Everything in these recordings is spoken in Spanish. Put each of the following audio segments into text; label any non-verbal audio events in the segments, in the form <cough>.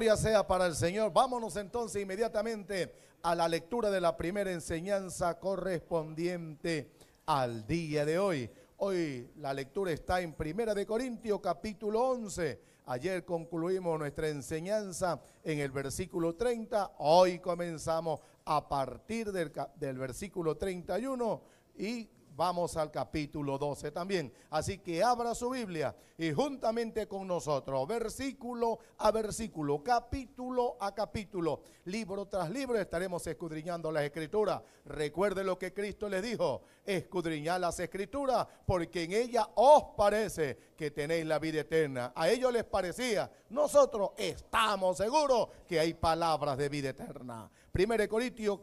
Gloria sea para el Señor. Vámonos entonces inmediatamente a la lectura de la primera enseñanza correspondiente al día de hoy. Hoy la lectura está en Primera de Corintios capítulo 11. Ayer concluimos nuestra enseñanza en el versículo 30. Hoy comenzamos a partir del, versículo 31 y vamos al capítulo 12 también. Así que abra su Biblia y juntamente con nosotros, versículo a versículo, capítulo a capítulo, libro tras libro, estaremos escudriñando las escrituras. Recuerde lo que Cristo le dijo, escudriñad las escrituras, porque en ellas os parece que tenéis la vida eterna. A ellos les parecía, nosotros estamos seguros que hay palabras de vida eterna. Primero Corintios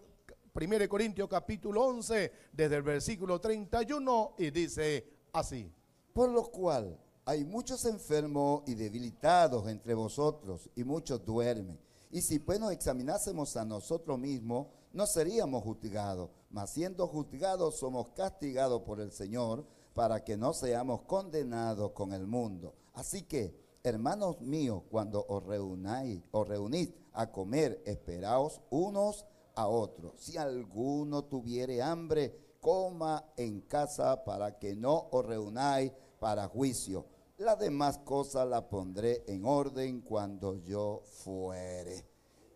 1 Corintios capítulo 11, desde el versículo 31, y dice así. Por lo cual hay muchos enfermos y debilitados entre vosotros, y muchos duermen. Y si pues nos examinásemos a nosotros mismos, no seríamos juzgados, mas siendo juzgados somos castigados por el Señor para que no seamos condenados con el mundo. Así que, hermanos míos, cuando os reunáis, reunís a comer, esperaos unos otro. Si alguno tuviere hambre, coma en casa para que no os reunáis para juicio. Las demás cosas las pondré en orden cuando yo fuere.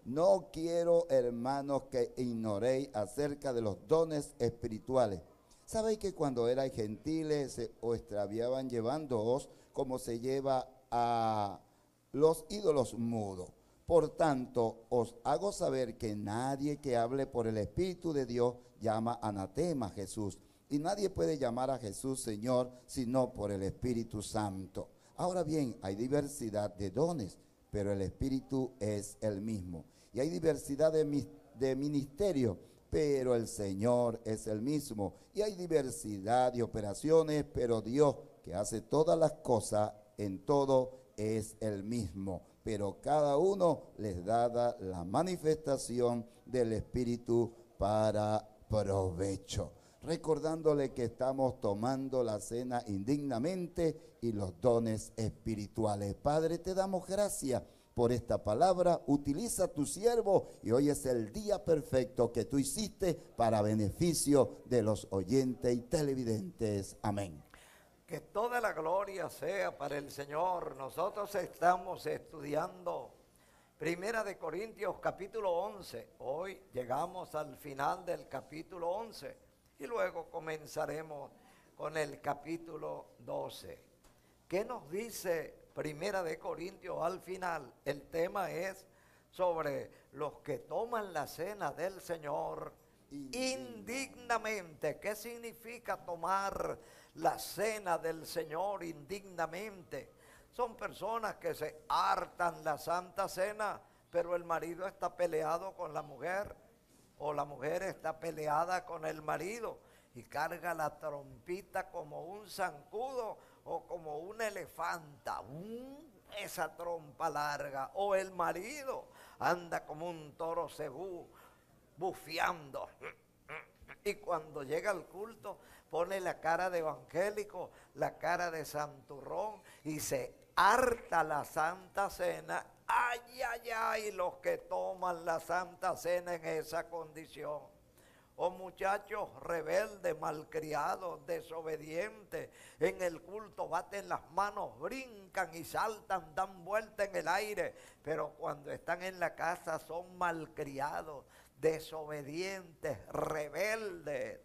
No quiero, hermanos, que ignoréis acerca de los dones espirituales. Sabéis que cuando erais gentiles se os extraviaban llevándoos como se lleva a los ídolos mudos. Por tanto, os hago saber que nadie que hable por el Espíritu de Dios llama anatema a Jesús. Y nadie puede llamar a Jesús Señor sino por el Espíritu Santo. Ahora bien, hay diversidad de dones, pero el Espíritu es el mismo. Y hay diversidad de, de ministerios, pero el Señor es el mismo. Y hay diversidad de operaciones, pero Dios, que hace todas las cosas en todo, es el mismo pero cada uno les dada la manifestación del Espíritu para provecho. Recordándole que estamos tomando la cena indignamente y los dones espirituales. Padre, te damos gracias por esta palabra. Utiliza tu siervo y hoy es el día perfecto que tú hiciste para beneficio de los oyentes y televidentes. Amén. Que toda la gloria sea para el Señor. Nosotros estamos estudiando Primera de Corintios capítulo 11. Hoy llegamos al final del capítulo 11 y luego comenzaremos con el capítulo 12. ¿Qué nos dice Primera de Corintios al final? El tema es sobre los que toman la cena del Señor indignamente. ¿Qué significa tomar la cena del Señor indignamente. Son personas que se hartan la santa cena, pero el marido está peleado con la mujer o la mujer está peleada con el marido y carga la trompita como un zancudo o como un elefanta, esa trompa larga, o el marido anda como un toro cebú, bufiando Y cuando llega al culto, pone la cara de evangélico, la cara de santurrón y se harta la santa cena. Ay, ay, ay, los que toman la santa cena en esa condición. Oh, muchachos rebeldes, malcriados, desobedientes, en el culto baten las manos, brincan y saltan, dan vuelta en el aire, pero cuando están en la casa son malcriados, desobedientes, rebeldes,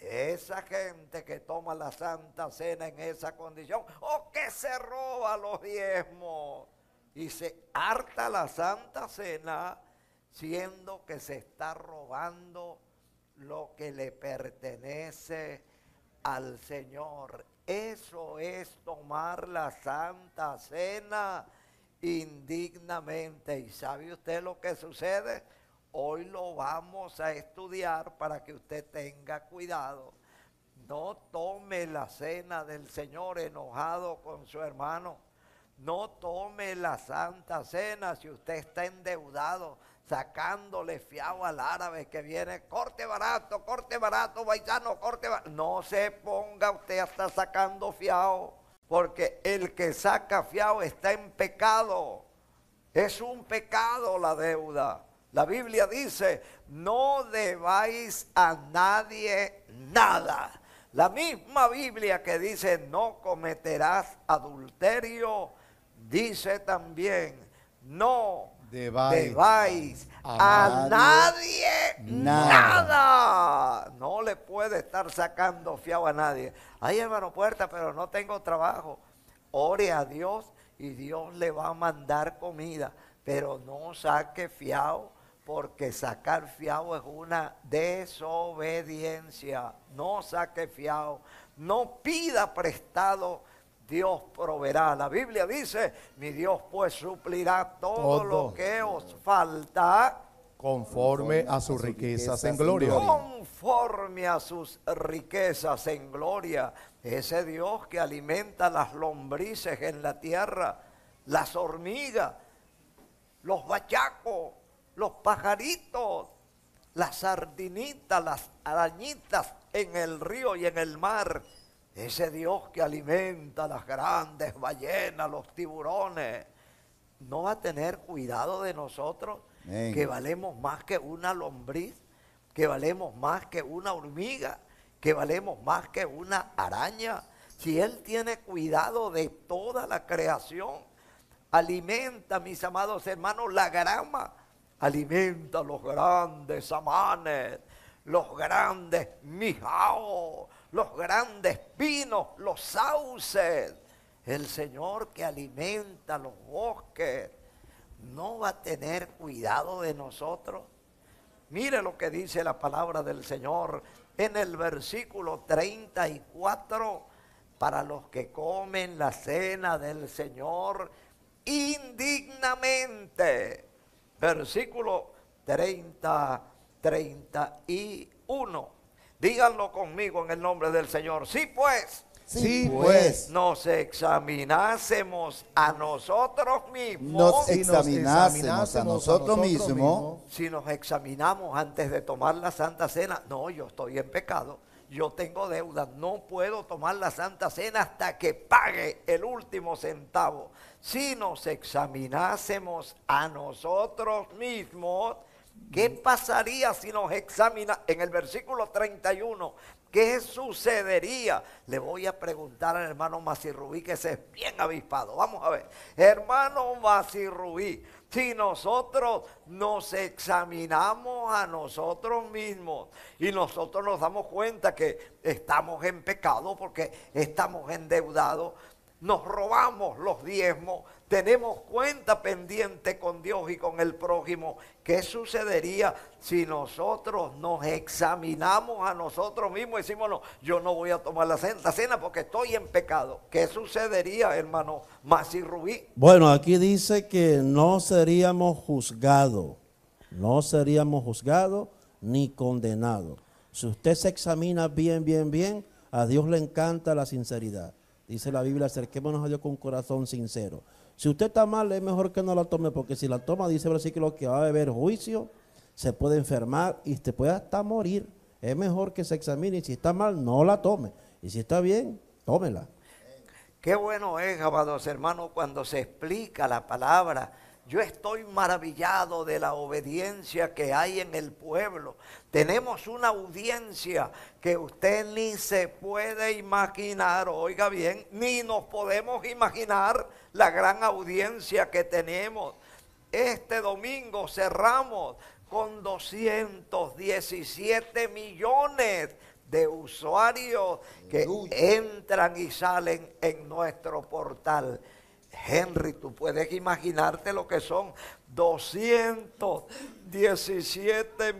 esa gente que toma la Santa Cena en esa condición o que se roba los diezmos y se harta la Santa Cena siendo que se está robando lo que le pertenece al Señor. Eso es tomar la Santa Cena indignamente. ¿Y sabe usted lo que sucede? Hoy lo vamos a estudiar para que usted tenga cuidado. No tome la cena del Señor enojado con su hermano. No tome la santa cena si usted está endeudado, sacándole fiado al árabe que viene, corte barato, corte barato, no corte barato. No se ponga usted hasta sacando fiado, porque el que saca fiado está en pecado. Es un pecado la deuda. La Biblia dice, no debáis a nadie nada. La misma Biblia que dice, no cometerás adulterio, dice también, no debáis, a, nadie, nada. No le puede estar sacando fiado a nadie. Ay, hermano Puerta, pero no tengo trabajo. Ore a Dios y Dios le va a mandar comida, pero no saque fiado porque sacar fiado es una desobediencia. No saque fiado, no pida prestado, Dios proveerá. La Biblia dice, mi Dios pues suplirá todo, lo que os falta. Conforme, a sus riquezas, riquezas en gloria. Conforme a sus riquezas en gloria. Ese Dios que alimenta las lombrices en la tierra, las hormigas, los bachacos, los pajaritos, las sardinitas, las arañitas en el río y en el mar. Ese Dios que alimenta las grandes ballenas, los tiburones, no va a tener cuidado de nosotros, que valemos más que una lombriz, que valemos más que una hormiga, que valemos más que una araña. Si Él tiene cuidado de toda la creación, alimenta, mis amados hermanos, la grama Alimenta los grandes amanes, los grandes mijaos, los grandes pinos, los sauces. El Señor que alimenta los bosques no va a tener cuidado de nosotros. Mire lo que dice la palabra del Señor en el versículo 34 para los que comen la cena del Señor indignamente versículo 30, 31. Díganlo conmigo en el nombre del Señor. Sí, pues. Sí, pues. pues. Nos examinásemos a nosotros mismos. Nos examinásemos a nosotros mismos. Si nos examinamos antes de tomar la Santa Cena, no, yo estoy en pecado yo tengo deudas, no puedo tomar la Santa Cena hasta que pague el último centavo. Si nos examinásemos a nosotros mismos, ¿Qué pasaría si nos examina en el versículo 31? ¿Qué sucedería? Le voy a preguntar al hermano Masirubí que se es bien avispado. Vamos a ver. Hermano Masirubí, si nosotros nos examinamos a nosotros mismos y nosotros nos damos cuenta que estamos en pecado porque estamos endeudados, nos robamos los diezmos, tenemos cuenta pendiente con Dios y con el prójimo. ¿Qué sucedería si nosotros nos examinamos a nosotros mismos y decimos, no, yo no voy a tomar la cena, porque estoy en pecado? ¿Qué sucedería, hermano Masi Rubí? Bueno, aquí dice que no seríamos juzgados, no seríamos juzgados ni condenados. Si usted se examina bien, bien, bien, a Dios le encanta la sinceridad. Dice la Biblia, acerquémonos a Dios con corazón sincero. Si usted está mal, es mejor que no la tome, porque si la toma, dice que lo que va a beber juicio, se puede enfermar y te puede hasta morir. Es mejor que se examine y si está mal, no la tome. Y si está bien, tómela. Qué bueno es, amados hermanos, cuando se explica la palabra yo estoy maravillado de la obediencia que hay en el pueblo. Tenemos una audiencia que usted ni se puede imaginar, oiga bien, ni nos podemos imaginar la gran audiencia que tenemos. Este domingo cerramos con 217 millones de usuarios que entran y salen en nuestro portal. Henry, tú puedes imaginarte lo que son 217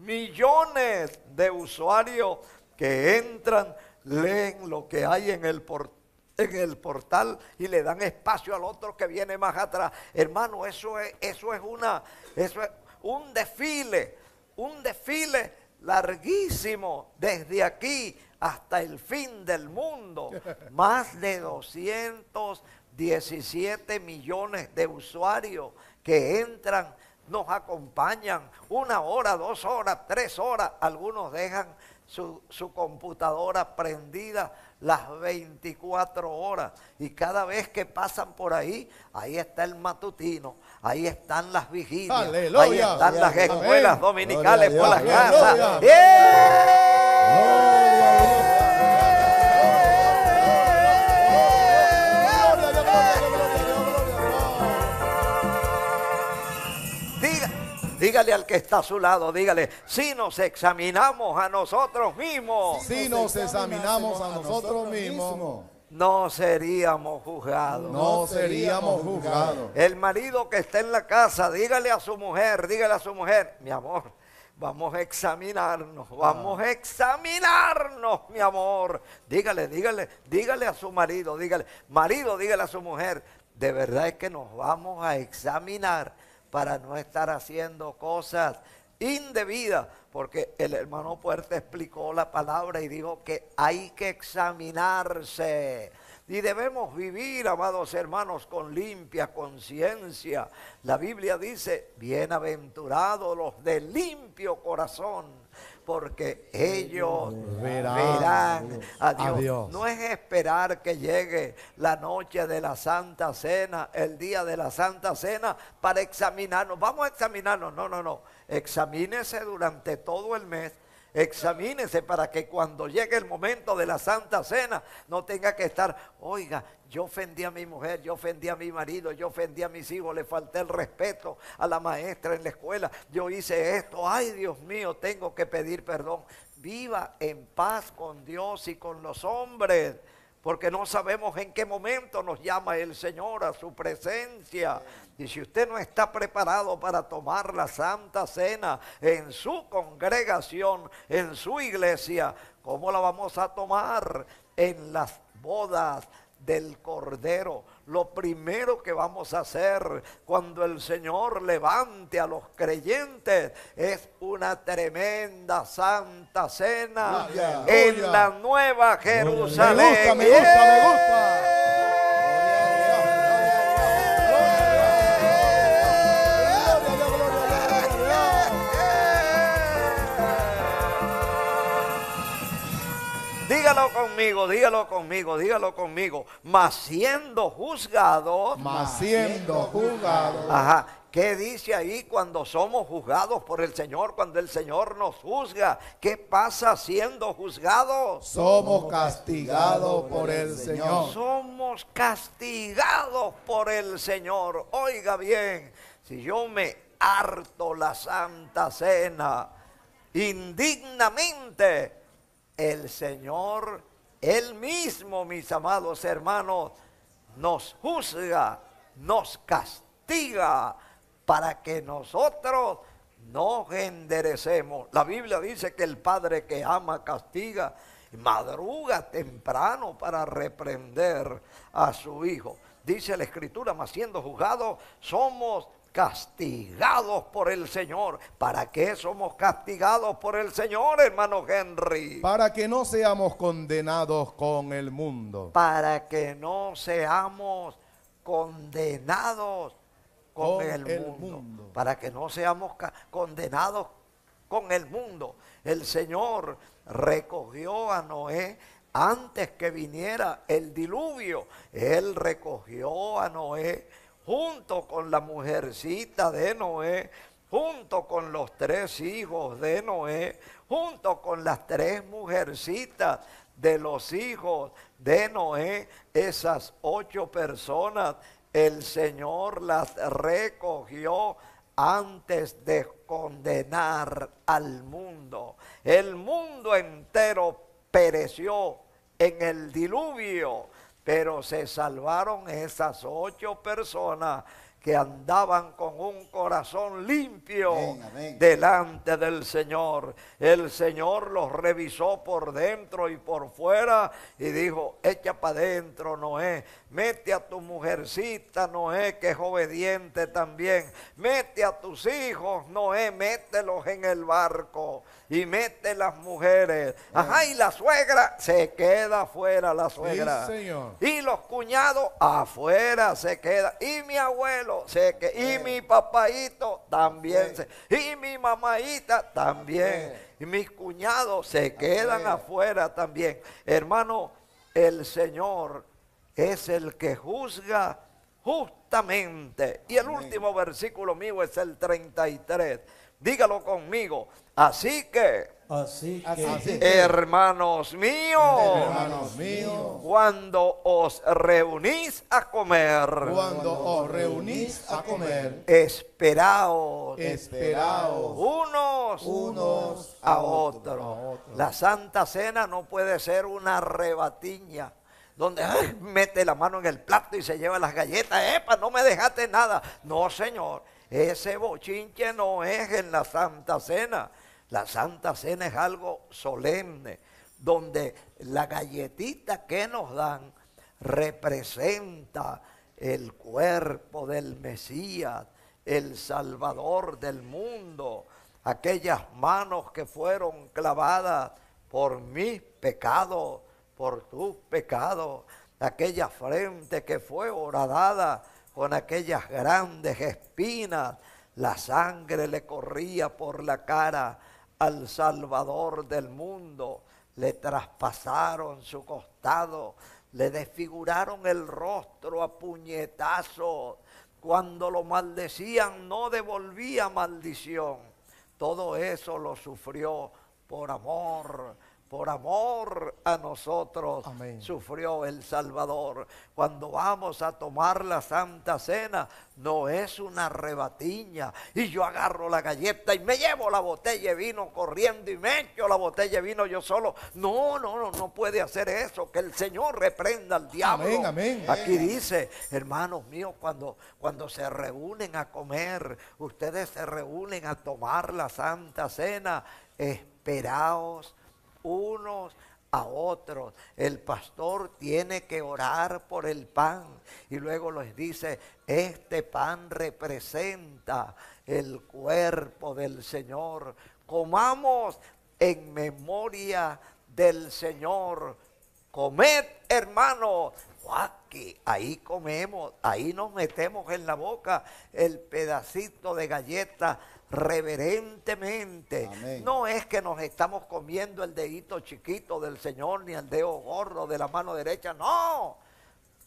millones de usuarios que entran, leen lo que hay en el portal en el portal y le dan espacio al otro que viene más atrás. Hermano, eso es, eso es una, eso es un desfile, un desfile larguísimo, desde aquí hasta el fin del mundo. <laughs> Más de 217 millones de usuarios que entran, nos acompañan una hora, dos horas, tres horas. Algunos dejan su, su computadora prendida las 24 horas. Y cada vez que pasan por ahí, ahí está el matutino, ahí están las vigilias, ahí están las escuelas dominicales por las casas. Dígale al que está a su lado, dígale, si nos examinamos a nosotros mismos. Si nos examinamos a nosotros mismos no seríamos juzgados. No seríamos juzgados. El marido que está en la casa, dígale a su mujer, dígale a su mujer, mi amor, vamos a examinarnos, vamos a examinarnos, mi amor. Dígale, dígale, dígale a su marido, dígale, marido, dígale a su mujer, de verdad es que nos vamos a examinar para no estar haciendo cosas indebidas, porque el hermano Puerta explicó la palabra y dijo que hay que examinarse. Y debemos vivir, amados hermanos, con limpia conciencia. La Biblia dice, bienaventurados los de limpio corazón porque ellos verán, a Dios. No es esperar que llegue la noche de la Santa Cena, el día de la Santa Cena, para examinarnos. Vamos a examinarnos. No, no, no. Examínese durante todo el mes Examínese para que cuando llegue el momento de la Santa Cena no tenga que estar, oiga, yo ofendí a mi mujer, yo ofendí a mi marido, yo ofendí a mis hijos, le falté el respeto a la maestra en la escuela, yo hice esto, ay Dios mío, tengo que pedir perdón. Viva en paz con Dios y con los hombres, porque no sabemos en qué momento nos llama el Señor a su presencia. Y si usted no está preparado para tomar la Santa Cena en su congregación, en su iglesia, ¿cómo la vamos a tomar? En las bodas del Cordero. Lo primero que vamos a hacer cuando el Señor levante a los creyentes es una tremenda santa cena en la nueva Jerusalén. ¡Eh! Dígalo conmigo, dígalo conmigo, dígalo conmigo. Mas siendo juzgados. Mas siendo juzgados. Ajá. ¿Qué dice ahí cuando somos juzgados por el Señor? Cuando el Señor nos juzga. ¿Qué pasa siendo juzgados? Somos castigados por el Señor. Somos castigados por el Señor. Oiga bien, si yo me harto la santa cena indignamente, el Señor, Él mismo, mis amados hermanos, nos juzga, nos castiga para que nosotros nos enderecemos. La Biblia dice que el Padre que ama castiga, madruga temprano para reprender a su Hijo. Dice la Escritura, mas siendo juzgados somos castigados por el Señor. ¿Para qué somos castigados por el Señor, hermano Henry? Para que no seamos condenados con el mundo. Para que no seamos condenados con, el, mundo. Para que no seamos condenados con el mundo. El Señor recogió a Noé antes que viniera el diluvio. Él recogió a Noé junto con la mujercita de Noé, junto con los tres hijos de Noé, junto con las tres mujercitas de los hijos de Noé, esas ocho personas, el Señor las recogió antes de condenar al mundo. El mundo entero pereció en el diluvio pero se salvaron esas ocho personas que andaban con un corazón limpio delante del Señor. El Señor los revisó por dentro y por fuera y dijo, echa para adentro, Noé, mete a tu mujercita, Noé, que es obediente también, mete a tus hijos, Noé, mételos en el barco y mete las mujeres. Ajá, y la suegra se queda afuera, la suegra. Y los cuñados afuera se queda. Y mi abuelo sé que y mi papaito también y mi mamáita también, y mis cuñados se quedan afuera también. Hermano, el Señor es el que juzga justamente. Y el último versículo mío es el 33. Dígalo conmigo. Así que Así que, hermanos míos, cuando os reunís a comer, cuando os reunís a comer, esperaos, esperaos unos, a, otros. La Santa Cena no puede ser una rebatiña donde mete la mano en el plato y se lleva las galletas, epa, no me dejaste nada. No, Señor, ese bochinche no es en la Santa Cena. La Santa Cena es algo solemne, donde la galletita que nos dan representa el cuerpo del Mesías, el Salvador del mundo, aquellas manos que fueron clavadas por mis pecados, por tus pecados, aquella frente que fue horadada con aquellas grandes espinas, la sangre le corría por la cara al Salvador del mundo, le traspasaron su costado, le desfiguraron el rostro a puñetazos. Cuando lo maldecían no devolvía maldición. Todo eso lo sufrió por amor por amor a nosotros sufrió el Salvador. Cuando vamos a tomar la Santa Cena, no es una rebatiña. Y yo agarro la galleta y me llevo la botella de vino corriendo y me echo la botella de vino yo solo. No, no, no, no puede hacer eso. Que el Señor reprenda al diablo. Aquí dice, hermanos míos, cuando, cuando se reúnen a comer, ustedes se reúnen a tomar la Santa Cena, esperaos unos a otros. El pastor tiene que orar por el pan y luego les dice, este pan representa el cuerpo del Señor. Comamos en memoria del Señor. Comed, hermano. aquí ahí comemos, ahí nos metemos en la boca el pedacito de galleta reverentemente. No es que nos estamos comiendo el dedito chiquito del Señor ni el dedo gordo de la mano derecha, no.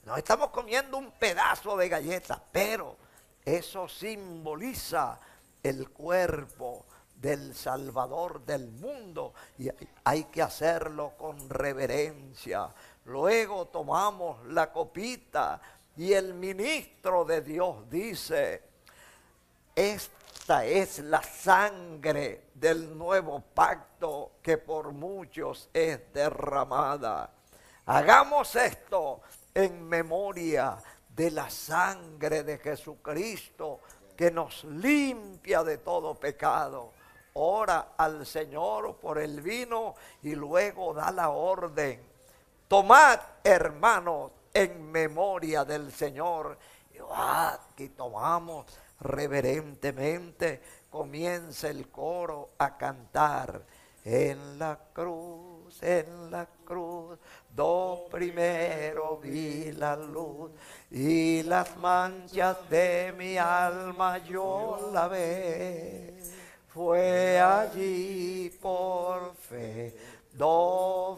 Nos estamos comiendo un pedazo de galleta, pero eso simboliza el cuerpo del Salvador del mundo y hay que hacerlo con reverencia. Luego tomamos la copita y el ministro de Dios dice, este esta es la sangre del nuevo pacto que por muchos es derramada. Hagamos esto en memoria de la sangre de Jesucristo que nos limpia de todo pecado. Ora al Señor por el vino y luego da la orden. Tomad, hermanos, en memoria del Señor. Ah, aquí tomamos reverentemente comienza el coro a cantar. En la cruz, en la cruz, do primero vi la luz y las manchas de mi alma yo la ve. Fue allí por fe Do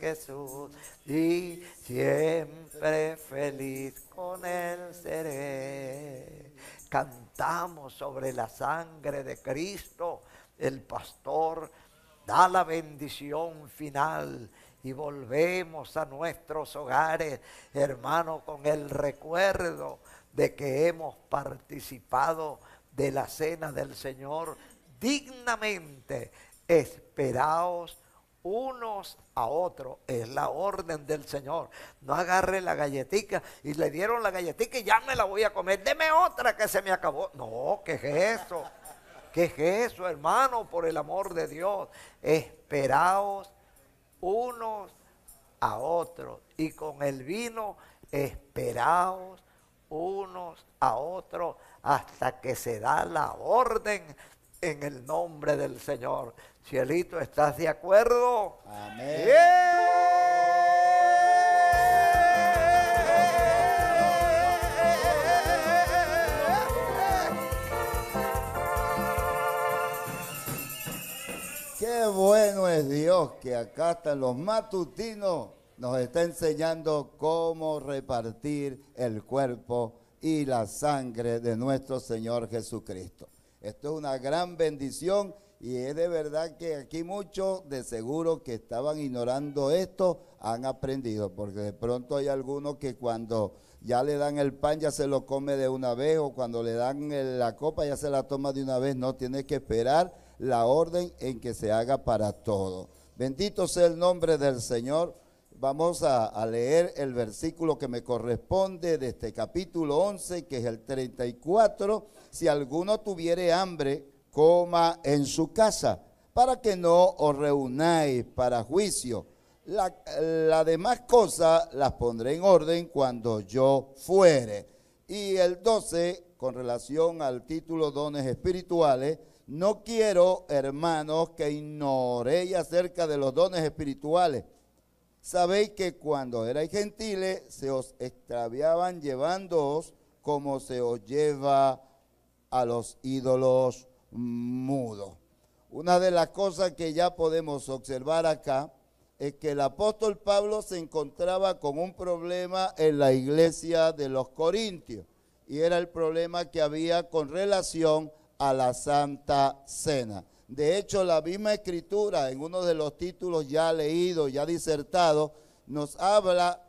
Jesús y siempre feliz con él seré. Cantamos sobre la sangre de Cristo. El pastor da la bendición final y volvemos a nuestros hogares, hermano, con el recuerdo de que hemos participado de la cena del Señor dignamente esperaos unos a otros. Es la orden del Señor. No agarre la galletica y le dieron la galletica y ya me la voy a comer. Deme otra que se me acabó. No, ¿qué es eso? ¿Qué es eso, hermano? Por el amor de Dios. Esperaos unos a otros. Y con el vino, esperaos unos a otros hasta que se da la orden en el nombre del Señor. Cielito, ¿estás de acuerdo? Amén. Qué bueno es Dios que acá hasta los matutinos nos está enseñando cómo repartir el cuerpo y la sangre de nuestro Señor Jesucristo. Esto es una gran bendición y es de verdad que aquí muchos de seguro que estaban ignorando esto han aprendido, porque de pronto hay algunos que cuando ya le dan el pan ya se lo come de una vez o cuando le dan la copa ya se la toma de una vez, no, tiene que esperar la orden en que se haga para todo. Bendito sea el nombre del Señor. Vamos a, leer el versículo que me corresponde de este capítulo 11, que es el 34. Si alguno tuviere hambre, coma en su casa, para que no os reunáis para juicio. la demás cosa las pondré en orden cuando yo fuere. Y el 12, con relación al título dones espirituales, no quiero, hermanos, que ignoréis acerca de los dones espirituales Sabéis que cuando erais gentiles se os extraviaban llevándoos como se os lleva a los ídolos mudos. Una de las cosas que ya podemos observar acá es que el apóstol Pablo se encontraba con un problema en la iglesia de los Corintios y era el problema que había con relación a la Santa Cena. De hecho, la misma escritura, en uno de los títulos ya leído, ya disertado, nos habla,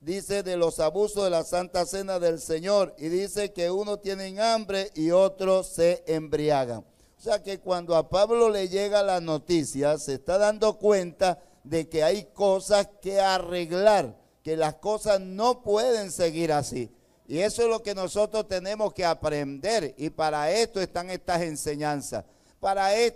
dice, de los abusos de la Santa Cena del Señor y dice que unos tienen hambre y otros se embriagan. O sea que cuando a Pablo le llega la noticia, se está dando cuenta de que hay cosas que arreglar, que las cosas no pueden seguir así. Y eso es lo que nosotros tenemos que aprender. Y para esto están estas enseñanzas para, eh,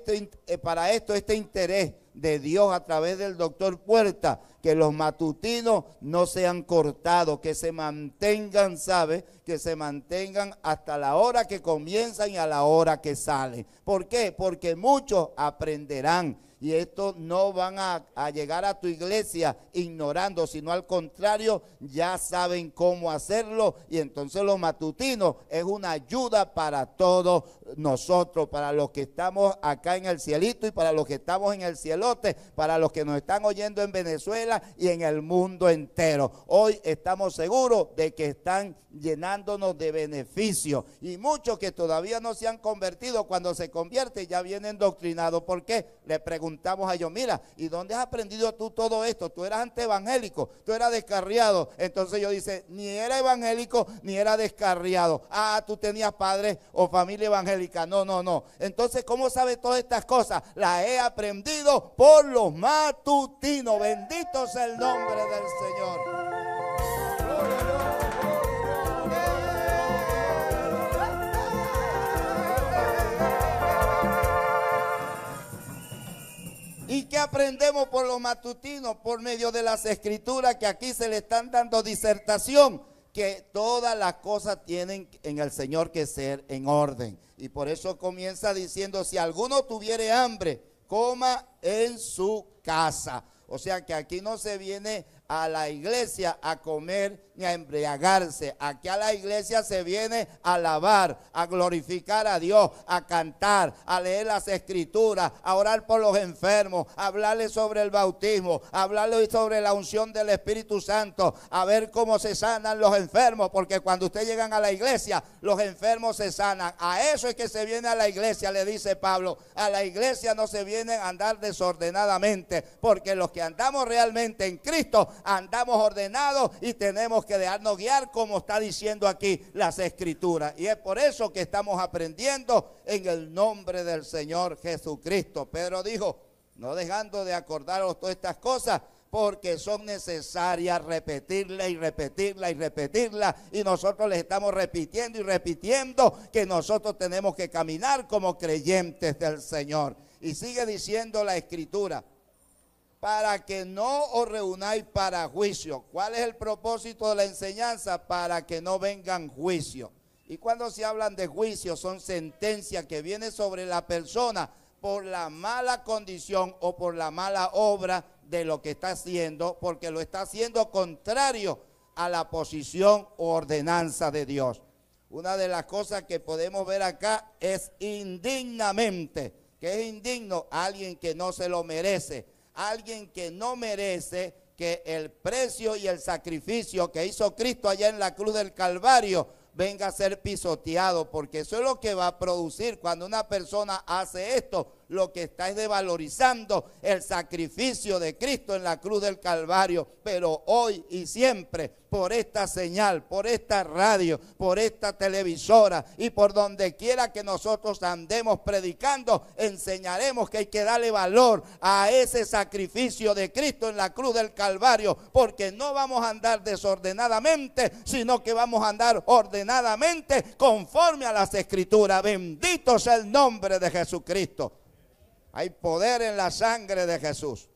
para esto este interés de Dios a través del doctor Puerta, que los matutinos no sean cortados, que se mantengan, ¿sabe? Que se mantengan hasta la hora que comienzan y a la hora que salen. ¿Por qué? Porque muchos aprenderán y estos no van a, llegar a tu iglesia ignorando, sino al contrario, ya saben cómo hacerlo. Y entonces los matutinos es una ayuda para todos nosotros, para los que estamos acá en el cielito y para los que estamos en el cielote, para los que nos están oyendo en Venezuela y en el mundo entero. Hoy estamos seguros de que están llenándonos de beneficio. y muchos que todavía no se han convertido, cuando se convierte ya vienen doctrinados. ¿Por qué? le preguntamos a ellos, mira, ¿y dónde has aprendido tú todo esto? Tú eras evangélico, tú eras descarriado. Entonces yo dice, ni era evangélico, ni era descarriado. Ah, tú tenías padres o familia evangélica. No, no, no. Entonces, ¿cómo sabe todas estas cosas? Las he aprendido por los matutinos. Bendito sea el nombre del Señor. ¿Y qué aprendemos por los matutinos? Por medio de las escrituras que aquí se le están dando disertación, que todas las cosas tienen en el Señor que ser en orden. Y por eso comienza diciendo, si alguno tuviere hambre, coma en su casa. O sea que aquí no se viene a la iglesia a comer ni a embriagarse. Aquí a la iglesia se viene a alabar, a glorificar a Dios, a cantar, a leer las escrituras, a orar por los enfermos, a hablarle sobre el bautismo, a hablarle sobre la unción del Espíritu Santo, a ver cómo se sanan los enfermos, porque cuando ustedes llegan a la iglesia, los enfermos se sanan. A eso es que se viene a la iglesia, le dice Pablo. A la iglesia no se viene a andar desordenadamente, porque los que andamos realmente en Cristo, andamos ordenados y tenemos que dejarnos guiar como está diciendo aquí las escrituras. Y es por eso que estamos aprendiendo en el nombre del Señor Jesucristo. Pedro dijo, no dejando de acordaros todas estas cosas, porque son necesarias repetirla y repetirla y repetirla. Y nosotros les estamos repitiendo y repitiendo que nosotros tenemos que caminar como creyentes del Señor. Y sigue diciendo la escritura, para que no os reunáis para juicio. ¿Cuál es el propósito de la enseñanza? Para que no vengan juicio. Y cuando se hablan de juicio, son sentencias que vienen sobre la persona por la mala condición o por la mala obra de lo que está haciendo, porque lo está haciendo contrario a la posición o ordenanza de Dios. Una de las cosas que podemos ver acá es indignamente, que es indigno alguien que no se lo merece alguien que no merece que el precio y el sacrificio que hizo Cristo allá en la cruz del Calvario venga a ser pisoteado, porque eso es lo que va a producir cuando una persona hace esto lo que está es devalorizando el sacrificio de Cristo en la cruz del Calvario. Pero hoy y siempre, por esta señal, por esta radio, por esta televisora y por donde quiera que nosotros andemos predicando, enseñaremos que hay que darle valor a ese sacrificio de Cristo en la cruz del Calvario, porque no vamos a andar desordenadamente, sino que vamos a andar ordenadamente conforme a las escrituras. Bendito sea el nombre de Jesucristo. Hay poder en la sangre de Jesús.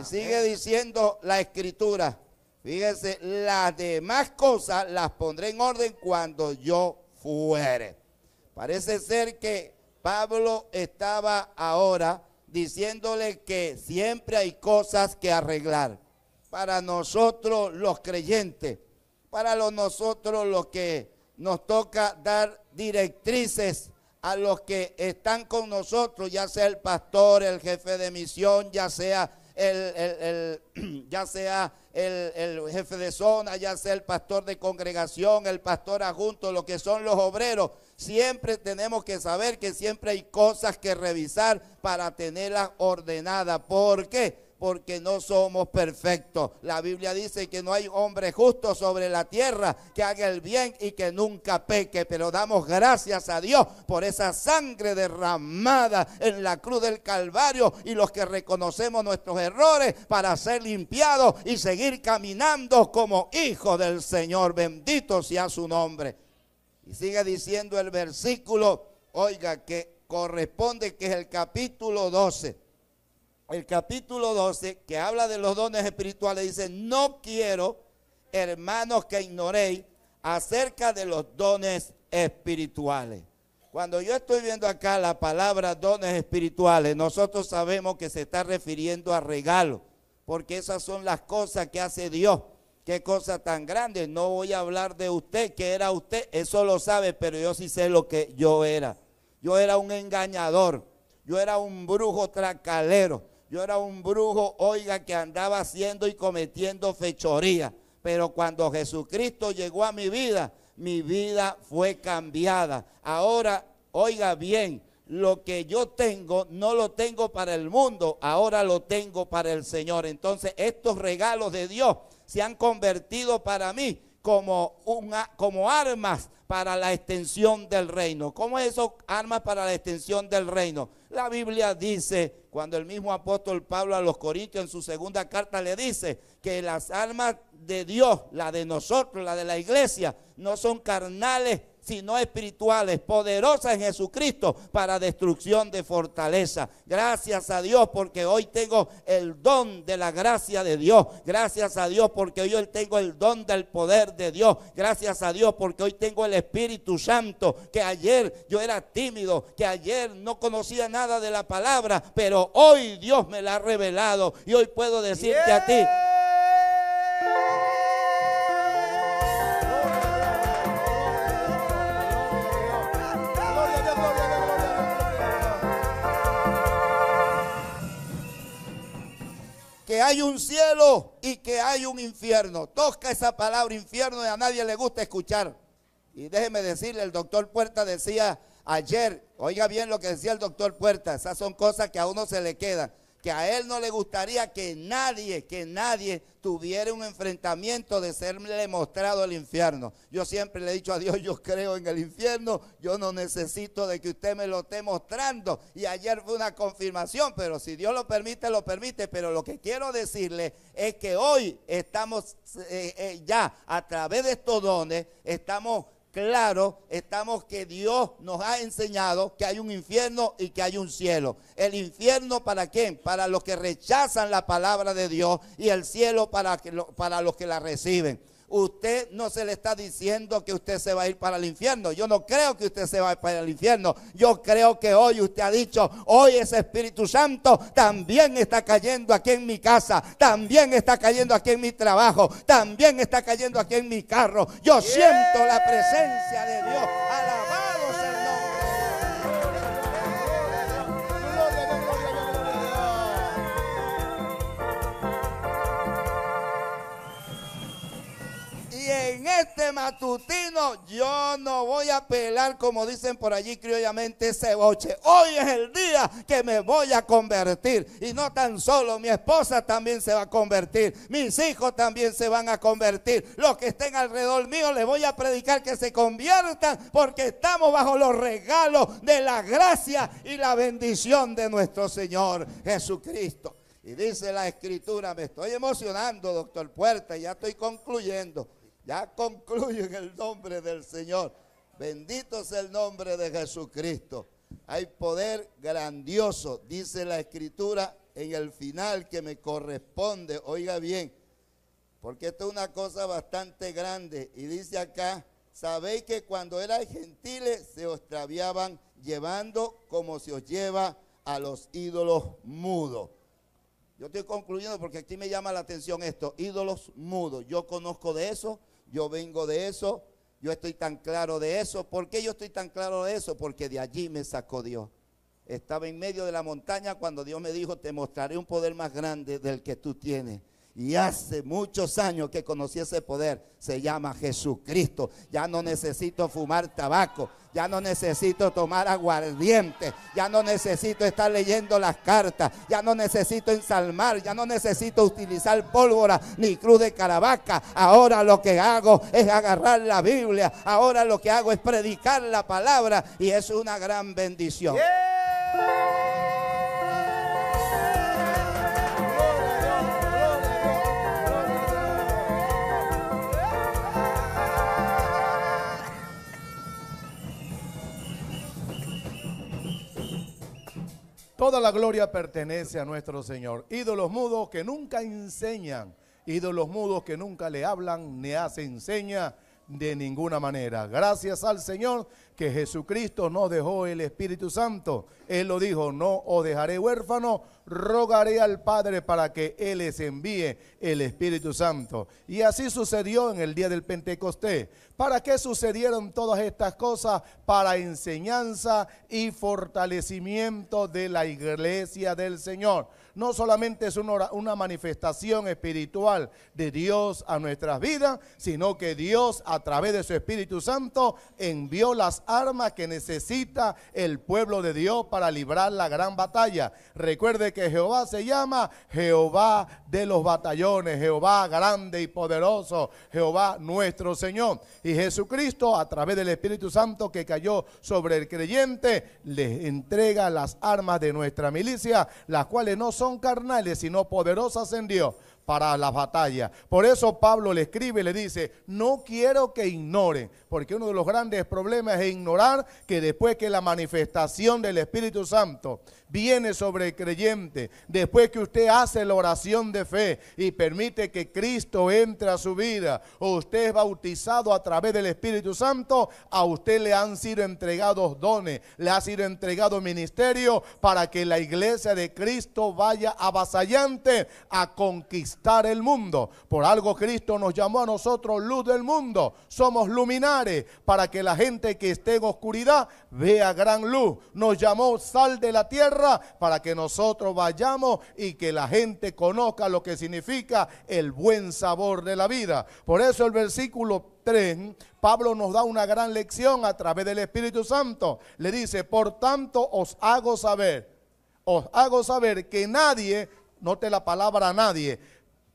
Y sigue diciendo la escritura. fíjense, las demás cosas las pondré en orden cuando yo fuere. Parece ser que Pablo estaba ahora diciéndole que siempre hay cosas que arreglar. Para nosotros los creyentes, para los nosotros los que nos toca dar directrices a los que están con nosotros, ya sea el pastor, el jefe de misión, ya sea el, el, <clears throat> ya sea el, el, jefe de zona, ya sea el pastor de congregación, el pastor adjunto, lo que son los obreros, siempre tenemos que saber que siempre hay cosas que revisar para tenerlas ordenadas. ¿Por qué? porque no somos perfectos. La Biblia dice que no hay hombre justo sobre la tierra que haga el bien y que nunca peque, pero damos gracias a Dios por esa sangre derramada en la cruz del Calvario y los que reconocemos nuestros errores para ser limpiados y seguir caminando como hijos del Señor. Bendito sea su nombre. Y sigue diciendo el versículo, oiga, que corresponde que es el capítulo 12 el capítulo 12, que habla de los dones espirituales, dice, no quiero, hermanos, que ignoréis acerca de los dones espirituales. Cuando yo estoy viendo acá la palabra dones espirituales, nosotros sabemos que se está refiriendo a regalos, porque esas son las cosas que hace Dios. Qué cosa tan grande. No voy a hablar de usted, que era usted, eso lo sabe, pero yo sí sé lo que yo era. Yo era un engañador, yo era un brujo tracalero, yo era un brujo, oiga, que andaba haciendo y cometiendo fechoría. Pero cuando Jesucristo llegó a mi vida, mi vida fue cambiada. Ahora, oiga bien, lo que yo tengo no lo tengo para el mundo, ahora lo tengo para el Señor. Entonces estos regalos de Dios se han convertido para mí como, una, como armas para la extensión del reino. ¿Cómo es eso? Armas para la extensión del reino. La Biblia dice, cuando el mismo apóstol Pablo a los Corintios en su segunda carta le dice que las armas de Dios, la de nosotros, la de la iglesia, no son carnales sino espirituales, poderosas en Jesucristo para destrucción de fortaleza. Gracias a Dios porque hoy tengo el don de la gracia de Dios. Gracias a Dios porque hoy tengo el don del poder de Dios. Gracias a Dios porque hoy tengo el Espíritu Santo, que ayer yo era tímido, que ayer no conocía nada de la palabra, pero hoy Dios me la ha revelado y hoy puedo decirte a ti que hay un cielo y que hay un infierno. Toca esa palabra infierno y a nadie le gusta escuchar. Y déjeme decirle, el doctor Puerta decía ayer, oiga bien lo que decía el doctor Puerta, esas son cosas que a uno se le quedan que a él no le gustaría que nadie, que nadie tuviera un enfrentamiento de serle mostrado el infierno. Yo siempre le he dicho a Dios, yo creo en el infierno, yo no necesito de que usted me lo esté mostrando. Y ayer fue una confirmación, pero si Dios lo permite, lo permite. Pero lo que quiero decirle es que hoy estamos eh, eh, ya a través de estos dones, estamos claro estamos que Dios nos ha enseñado que hay un infierno y que hay un cielo. ¿El infierno para quién? Para los que rechazan la palabra de Dios y el cielo para, para los que la reciben. Usted no se le está diciendo que usted se va a ir para el infierno. Yo no creo que usted se va a ir para el infierno. Yo creo que hoy usted ha dicho, hoy ese Espíritu Santo también está cayendo aquí en mi casa, también está cayendo aquí en mi trabajo, también está cayendo aquí en mi carro. Yo siento la presencia de Dios. Alabado. en este matutino yo no voy a pelar, como dicen por allí criollamente, ese boche. Hoy es el día que me voy a convertir. Y no tan solo, mi esposa también se va a convertir. Mis hijos también se van a convertir. Los que estén alrededor mío les voy a predicar que se conviertan porque estamos bajo los regalos de la gracia y la bendición de nuestro Señor Jesucristo. Y dice la escritura, me estoy emocionando, doctor Puerta, ya estoy concluyendo. Ya concluyo en el nombre del Señor. Bendito es el nombre de Jesucristo. Hay poder grandioso, dice la escritura en el final que me corresponde. Oiga bien, porque esto es una cosa bastante grande. Y dice acá, sabéis que cuando eran gentiles se os traviaban llevando como se os lleva a los ídolos mudos. Yo estoy concluyendo porque aquí me llama la atención esto, ídolos mudos. Yo conozco de eso yo vengo de eso, yo estoy tan claro de eso. ¿Por qué yo estoy tan claro de eso? Porque de allí me sacó Dios. Estaba en medio de la montaña cuando Dios me dijo, te mostraré un poder más grande del que tú tienes. Y hace muchos años que conocí ese poder. Se llama Jesucristo. Ya no necesito fumar tabaco. Ya no necesito tomar aguardiente. Ya no necesito estar leyendo las cartas. Ya no necesito ensalmar. Ya no necesito utilizar pólvora ni cruz de caravaca. Ahora lo que hago es agarrar la Biblia. Ahora lo que hago es predicar la palabra. Y es una gran bendición. Toda la gloria pertenece a nuestro Señor. Ídolos mudos que nunca enseñan, ídolos mudos que nunca le hablan ni hacen enseña de ninguna manera. Gracias al Señor que Jesucristo no dejó el Espíritu Santo. Él lo dijo, no os dejaré huérfano, rogaré al Padre para que Él les envíe el Espíritu Santo. Y así sucedió en el día del Pentecostés. ¿Para qué sucedieron todas estas cosas? Para enseñanza y fortalecimiento de la iglesia del Señor no solamente es una, manifestación espiritual de Dios a nuestras vidas, sino que Dios a través de su Espíritu Santo envió las armas que necesita el pueblo de Dios para librar la gran batalla. Recuerde que Jehová se llama Jehová de los batallones, Jehová grande y poderoso, Jehová nuestro Señor. Y Jesucristo a través del Espíritu Santo que cayó sobre el creyente, les entrega las armas de nuestra milicia, las cuales no son son carnales, sino poderosas en Dios para la batalla. Por eso Pablo le escribe y le dice, no quiero que ignoren, porque uno de los grandes problemas es ignorar que después que la manifestación del Espíritu Santo viene sobre el creyente, después que usted hace la oración de fe y permite que Cristo entre a su vida, o usted es bautizado a través del Espíritu Santo, a usted le han sido entregados dones, le ha sido entregado ministerio para que la iglesia de Cristo vaya avasallante a conquistar el mundo. Por algo Cristo nos llamó a nosotros luz del mundo. Somos luminares para que la gente que esté en oscuridad vea gran luz. Nos llamó sal de la tierra para que nosotros vayamos y que la gente conozca lo que significa el buen sabor de la vida. Por eso el versículo 3, Pablo nos da una gran lección a través del Espíritu Santo. Le dice, por tanto os hago saber, os hago saber que nadie, note la palabra nadie,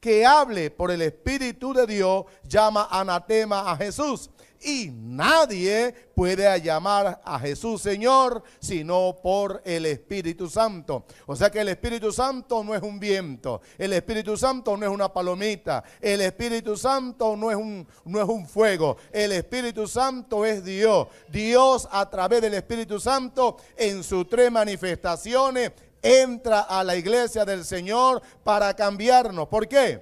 que hable por el Espíritu de Dios llama anatema a Jesús. Y nadie puede llamar a Jesús Señor sino por el Espíritu Santo. O sea que el Espíritu Santo no es un viento, el Espíritu Santo no es una palomita, el Espíritu Santo no es un, no es un fuego, el Espíritu Santo es Dios. Dios a través del Espíritu Santo en sus tres manifestaciones entra a la iglesia del Señor para cambiarnos. ¿Por qué?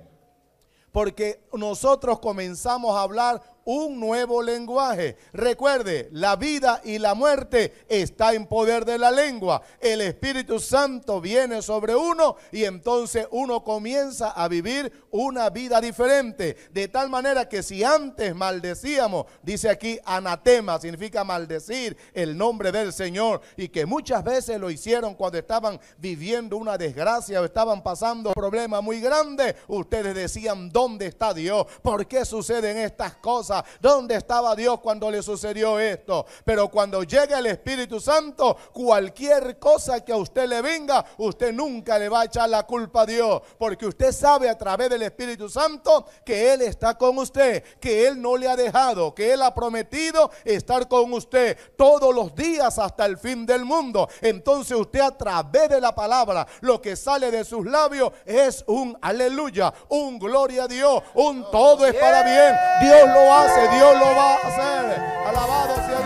Porque nosotros comenzamos a hablar un nuevo lenguaje. Recuerde, la vida y la muerte está en poder de la lengua. El Espíritu Santo viene sobre uno y entonces uno comienza a vivir una vida diferente. De tal manera que si antes maldecíamos, dice aquí anatema, significa maldecir el nombre del Señor y que muchas veces lo hicieron cuando estaban viviendo una desgracia o estaban pasando problemas muy grande, ustedes decían, ¿dónde está Dios? ¿Por qué suceden estas cosas? ¿Dónde estaba Dios cuando le sucedió esto? Pero cuando llega el Espíritu Santo, cualquier cosa que a usted le venga, usted nunca le va a echar la culpa a Dios, porque usted sabe a través del Espíritu Santo que Él está con usted, que Él no le ha dejado, que Él ha prometido estar con usted todos los días hasta el fin del mundo. Entonces usted a través de la palabra, lo que sale de sus labios es un aleluya, un gloria a Dios, un todo es para bien. Dios lo ha Dios lo va a hacer. Alabado sea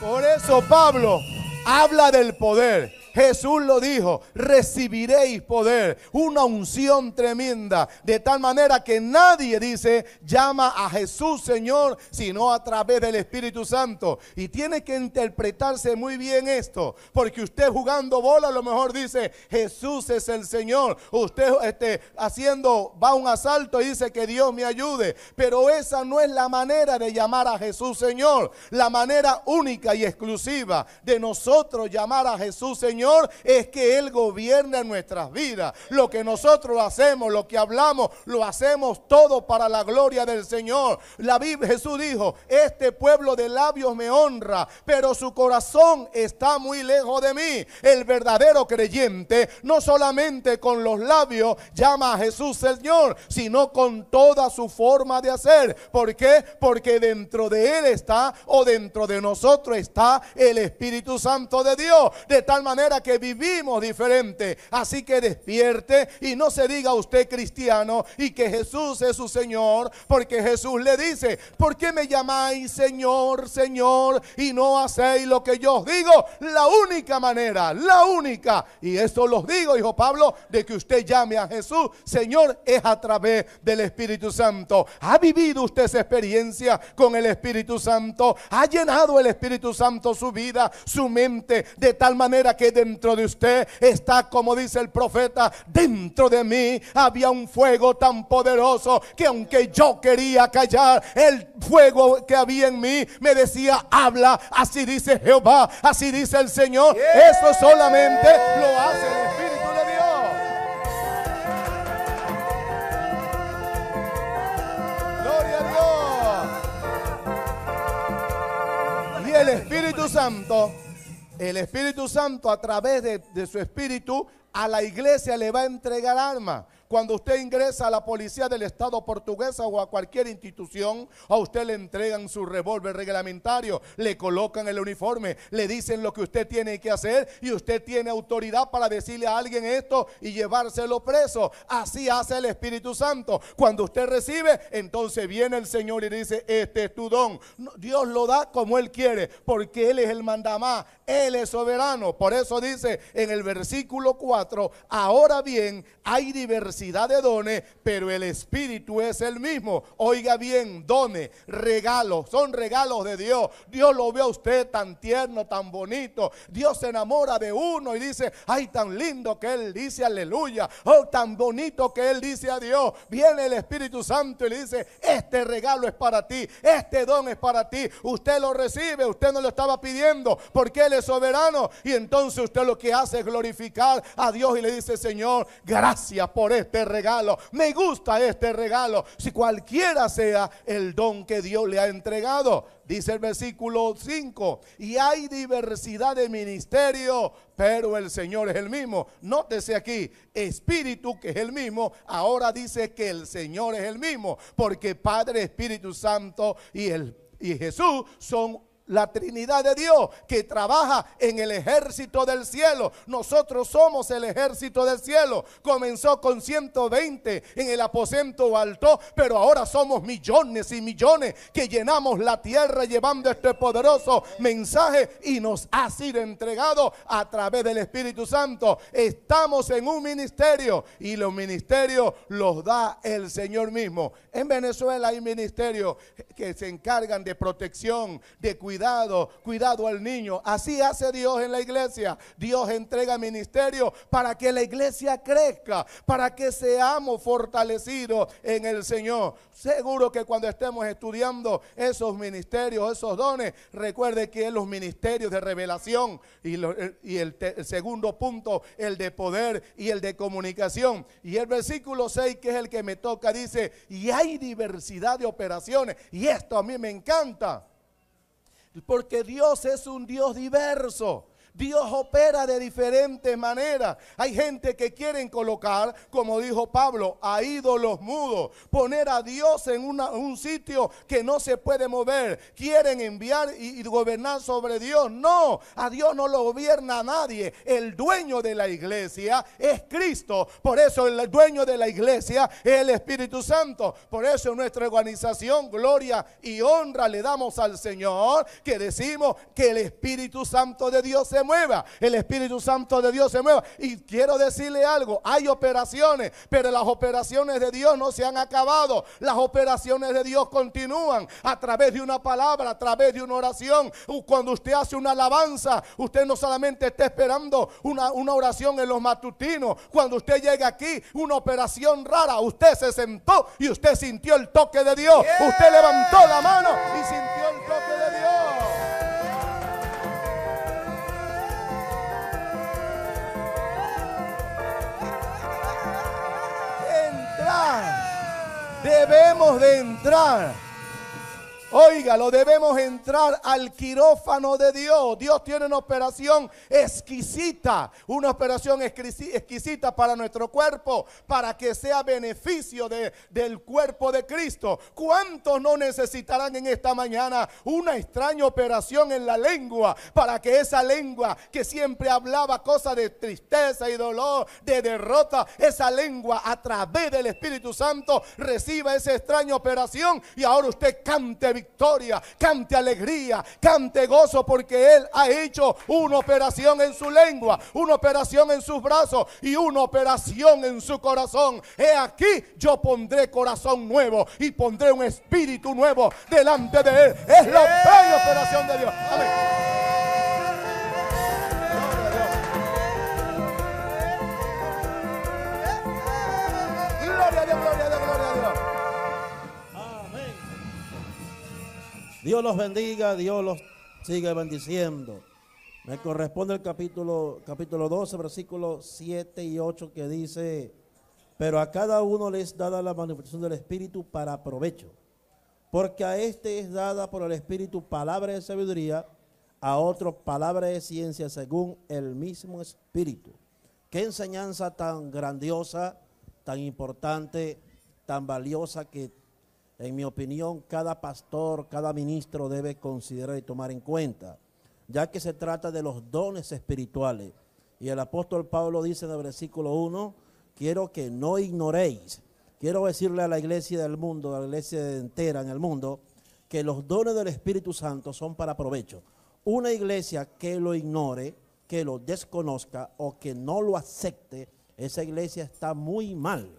Dios. Por eso Pablo habla del poder. Jesús lo dijo, recibiréis poder, una unción tremenda, de tal manera que nadie dice, llama a Jesús Señor, sino a través del Espíritu Santo. Y tiene que interpretarse muy bien esto, porque usted jugando bola a lo mejor dice, Jesús es el Señor. Usted este, haciendo, va un asalto y dice que Dios me ayude, pero esa no es la manera de llamar a Jesús Señor, la manera única y exclusiva de nosotros llamar a Jesús Señor es que Él gobierna nuestras vidas. Lo que nosotros hacemos, lo que hablamos, lo hacemos todo para la gloria del Señor. La Biblia, Jesús dijo, este pueblo de labios me honra, pero su corazón está muy lejos de mí. El verdadero creyente no solamente con los labios llama a Jesús Señor, sino con toda su forma de hacer. ¿Por qué? Porque dentro de Él está o dentro de nosotros está el Espíritu Santo de Dios. De tal manera que vivimos diferente. Así que despierte y no se diga usted cristiano y que Jesús es su Señor, porque Jesús le dice, ¿por qué me llamáis Señor, Señor y no hacéis lo que yo os digo? La única manera, la única, y eso los digo, hijo Pablo, de que usted llame a Jesús Señor es a través del Espíritu Santo. ¿Ha vivido usted esa experiencia con el Espíritu Santo? ¿Ha llenado el Espíritu Santo su vida, su mente, de tal manera que dentro de usted está, como dice el profeta, dentro de mí había un fuego tan poderoso que aunque yo quería callar, el fuego que había en mí me decía, habla, así dice Jehová, así dice el Señor. Eso solamente lo hace el Espíritu de Dios. Gloria a Dios. Y el Espíritu Santo el Espíritu Santo a través de, su Espíritu a la iglesia le va a entregar alma. Cuando usted ingresa a la policía del Estado portuguesa o a cualquier institución, a usted le entregan su revólver reglamentario, le colocan el uniforme, le dicen lo que usted tiene que hacer y usted tiene autoridad para decirle a alguien esto y llevárselo preso. Así hace el Espíritu Santo. Cuando usted recibe, entonces viene el Señor y dice, este es tu don. Dios lo da como Él quiere, porque Él es el mandamá Él es soberano. Por eso dice en el versículo 4, ahora bien, hay diversidad de dones, pero el Espíritu es el mismo. Oiga bien, dones, regalos, son regalos de Dios. Dios lo ve a usted tan tierno, tan bonito. Dios se enamora de uno y dice, ay, tan lindo que Él dice aleluya. Oh, tan bonito que Él dice a Dios. Viene el Espíritu Santo y le dice, este regalo es para ti, este don es para ti. Usted lo recibe, usted no lo estaba pidiendo porque Él es soberano. Y entonces usted lo que hace es glorificar a Dios y le dice, Señor, gracias por esto este regalo, me gusta este regalo, si cualquiera sea el don que Dios le ha entregado. Dice el versículo 5, y hay diversidad de ministerio, pero el Señor es el mismo. Nótese aquí, Espíritu que es el mismo, ahora dice que el Señor es el mismo, porque Padre, Espíritu Santo y y Jesús son la Trinidad de Dios que trabaja en el ejército del cielo. Nosotros somos el ejército del cielo. Comenzó con 120 en el aposento alto, pero ahora somos millones y millones que llenamos la tierra llevando este poderoso mensaje y nos ha sido entregado a través del Espíritu Santo. Estamos en un ministerio y los ministerios los da el Señor mismo. En Venezuela hay ministerios que se encargan de protección, de cuidado cuidado, cuidado al niño. Así hace Dios en la iglesia. Dios entrega ministerio para que la iglesia crezca, para que seamos fortalecidos en el Señor. Seguro que cuando estemos estudiando esos ministerios, esos dones, recuerde que los ministerios de revelación y, el, el segundo punto, el de poder y el de comunicación. Y el versículo 6, que es el que me toca, dice, y hay diversidad de operaciones. Y esto a mí me encanta porque Dios es un Dios diverso. Dios opera de diferentes maneras. Hay gente que quieren colocar, como dijo Pablo, a ídolos mudos, poner a Dios en un sitio que no se puede mover. Quieren enviar y, gobernar sobre Dios. No, a Dios no lo gobierna nadie. El dueño de la iglesia es Cristo. Por eso el dueño de la iglesia es el Espíritu Santo. Por eso nuestra organización, gloria y honra le damos al Señor que decimos que el Espíritu Santo de Dios es el Espíritu Santo de Dios se mueva. Y quiero decirle algo, hay operaciones, pero las operaciones de Dios no se han acabado. Las operaciones de Dios continúan a través de una palabra, a través de una oración. Cuando usted hace una alabanza, usted no solamente está esperando una, oración en los matutinos. Cuando usted llega aquí, una operación rara, usted se sentó y usted sintió el toque de Dios. Usted levantó la mano y sintió el toque de Dios. debemos de entrar Óigalo, debemos entrar al quirófano de Dios. Dios tiene una operación exquisita, una operación exquisita para nuestro cuerpo, para que sea beneficio de, del cuerpo de Cristo. ¿Cuántos no necesitarán en esta mañana una extraña operación en la lengua para que esa lengua que siempre hablaba cosas de tristeza y dolor, de derrota, esa lengua a través del Espíritu Santo reciba esa extraña operación y ahora usted cante? victoria, cante alegría, cante gozo, porque Él ha hecho una operación en su lengua, una operación en sus brazos y una operación en su corazón. He aquí, yo pondré corazón nuevo y pondré un espíritu nuevo delante de Él. Es la operación de Dios. Amén. Dios los bendiga, Dios los sigue bendiciendo. Me corresponde el capítulo, capítulo 12, versículos 7 y 8 que dice, pero a cada uno le es dada la manifestación del Espíritu para provecho, porque a este es dada por el Espíritu palabra de sabiduría, a otro palabra de ciencia según el mismo Espíritu. Qué enseñanza tan grandiosa, tan importante, tan valiosa que en mi opinión, cada pastor, cada ministro debe considerar y tomar en cuenta, ya que se trata de los dones espirituales. Y el apóstol Pablo dice en el versículo 1, quiero que no ignoréis, quiero decirle a la iglesia del mundo, a la iglesia entera en el mundo, que los dones del Espíritu Santo son para provecho. Una iglesia que lo ignore, que lo desconozca o que no lo acepte, esa iglesia está muy mal.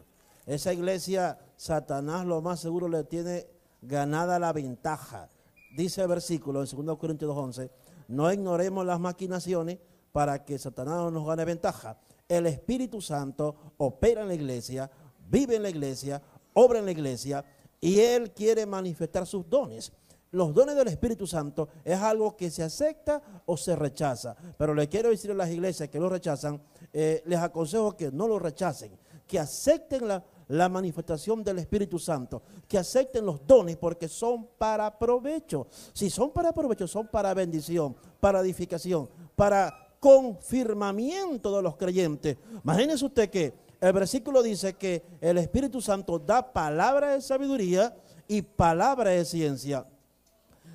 Esa iglesia, Satanás lo más seguro le tiene ganada la ventaja. Dice el versículo en 2 Corintios 11, no ignoremos las maquinaciones para que Satanás nos gane ventaja. El Espíritu Santo opera en la iglesia, vive en la iglesia, obra en la iglesia y Él quiere manifestar sus dones. Los dones del Espíritu Santo es algo que se acepta o se rechaza. Pero le quiero decir a las iglesias que lo rechazan, eh, les aconsejo que no lo rechacen, que acepten la, la manifestación del Espíritu Santo, que acepten los dones porque son para provecho. Si son para provecho, son para bendición, para edificación, para confirmamiento de los creyentes. Imagínese usted que el versículo dice que el Espíritu Santo da palabra de sabiduría y palabra de ciencia.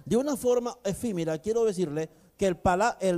De una forma efímera, quiero decirle que el,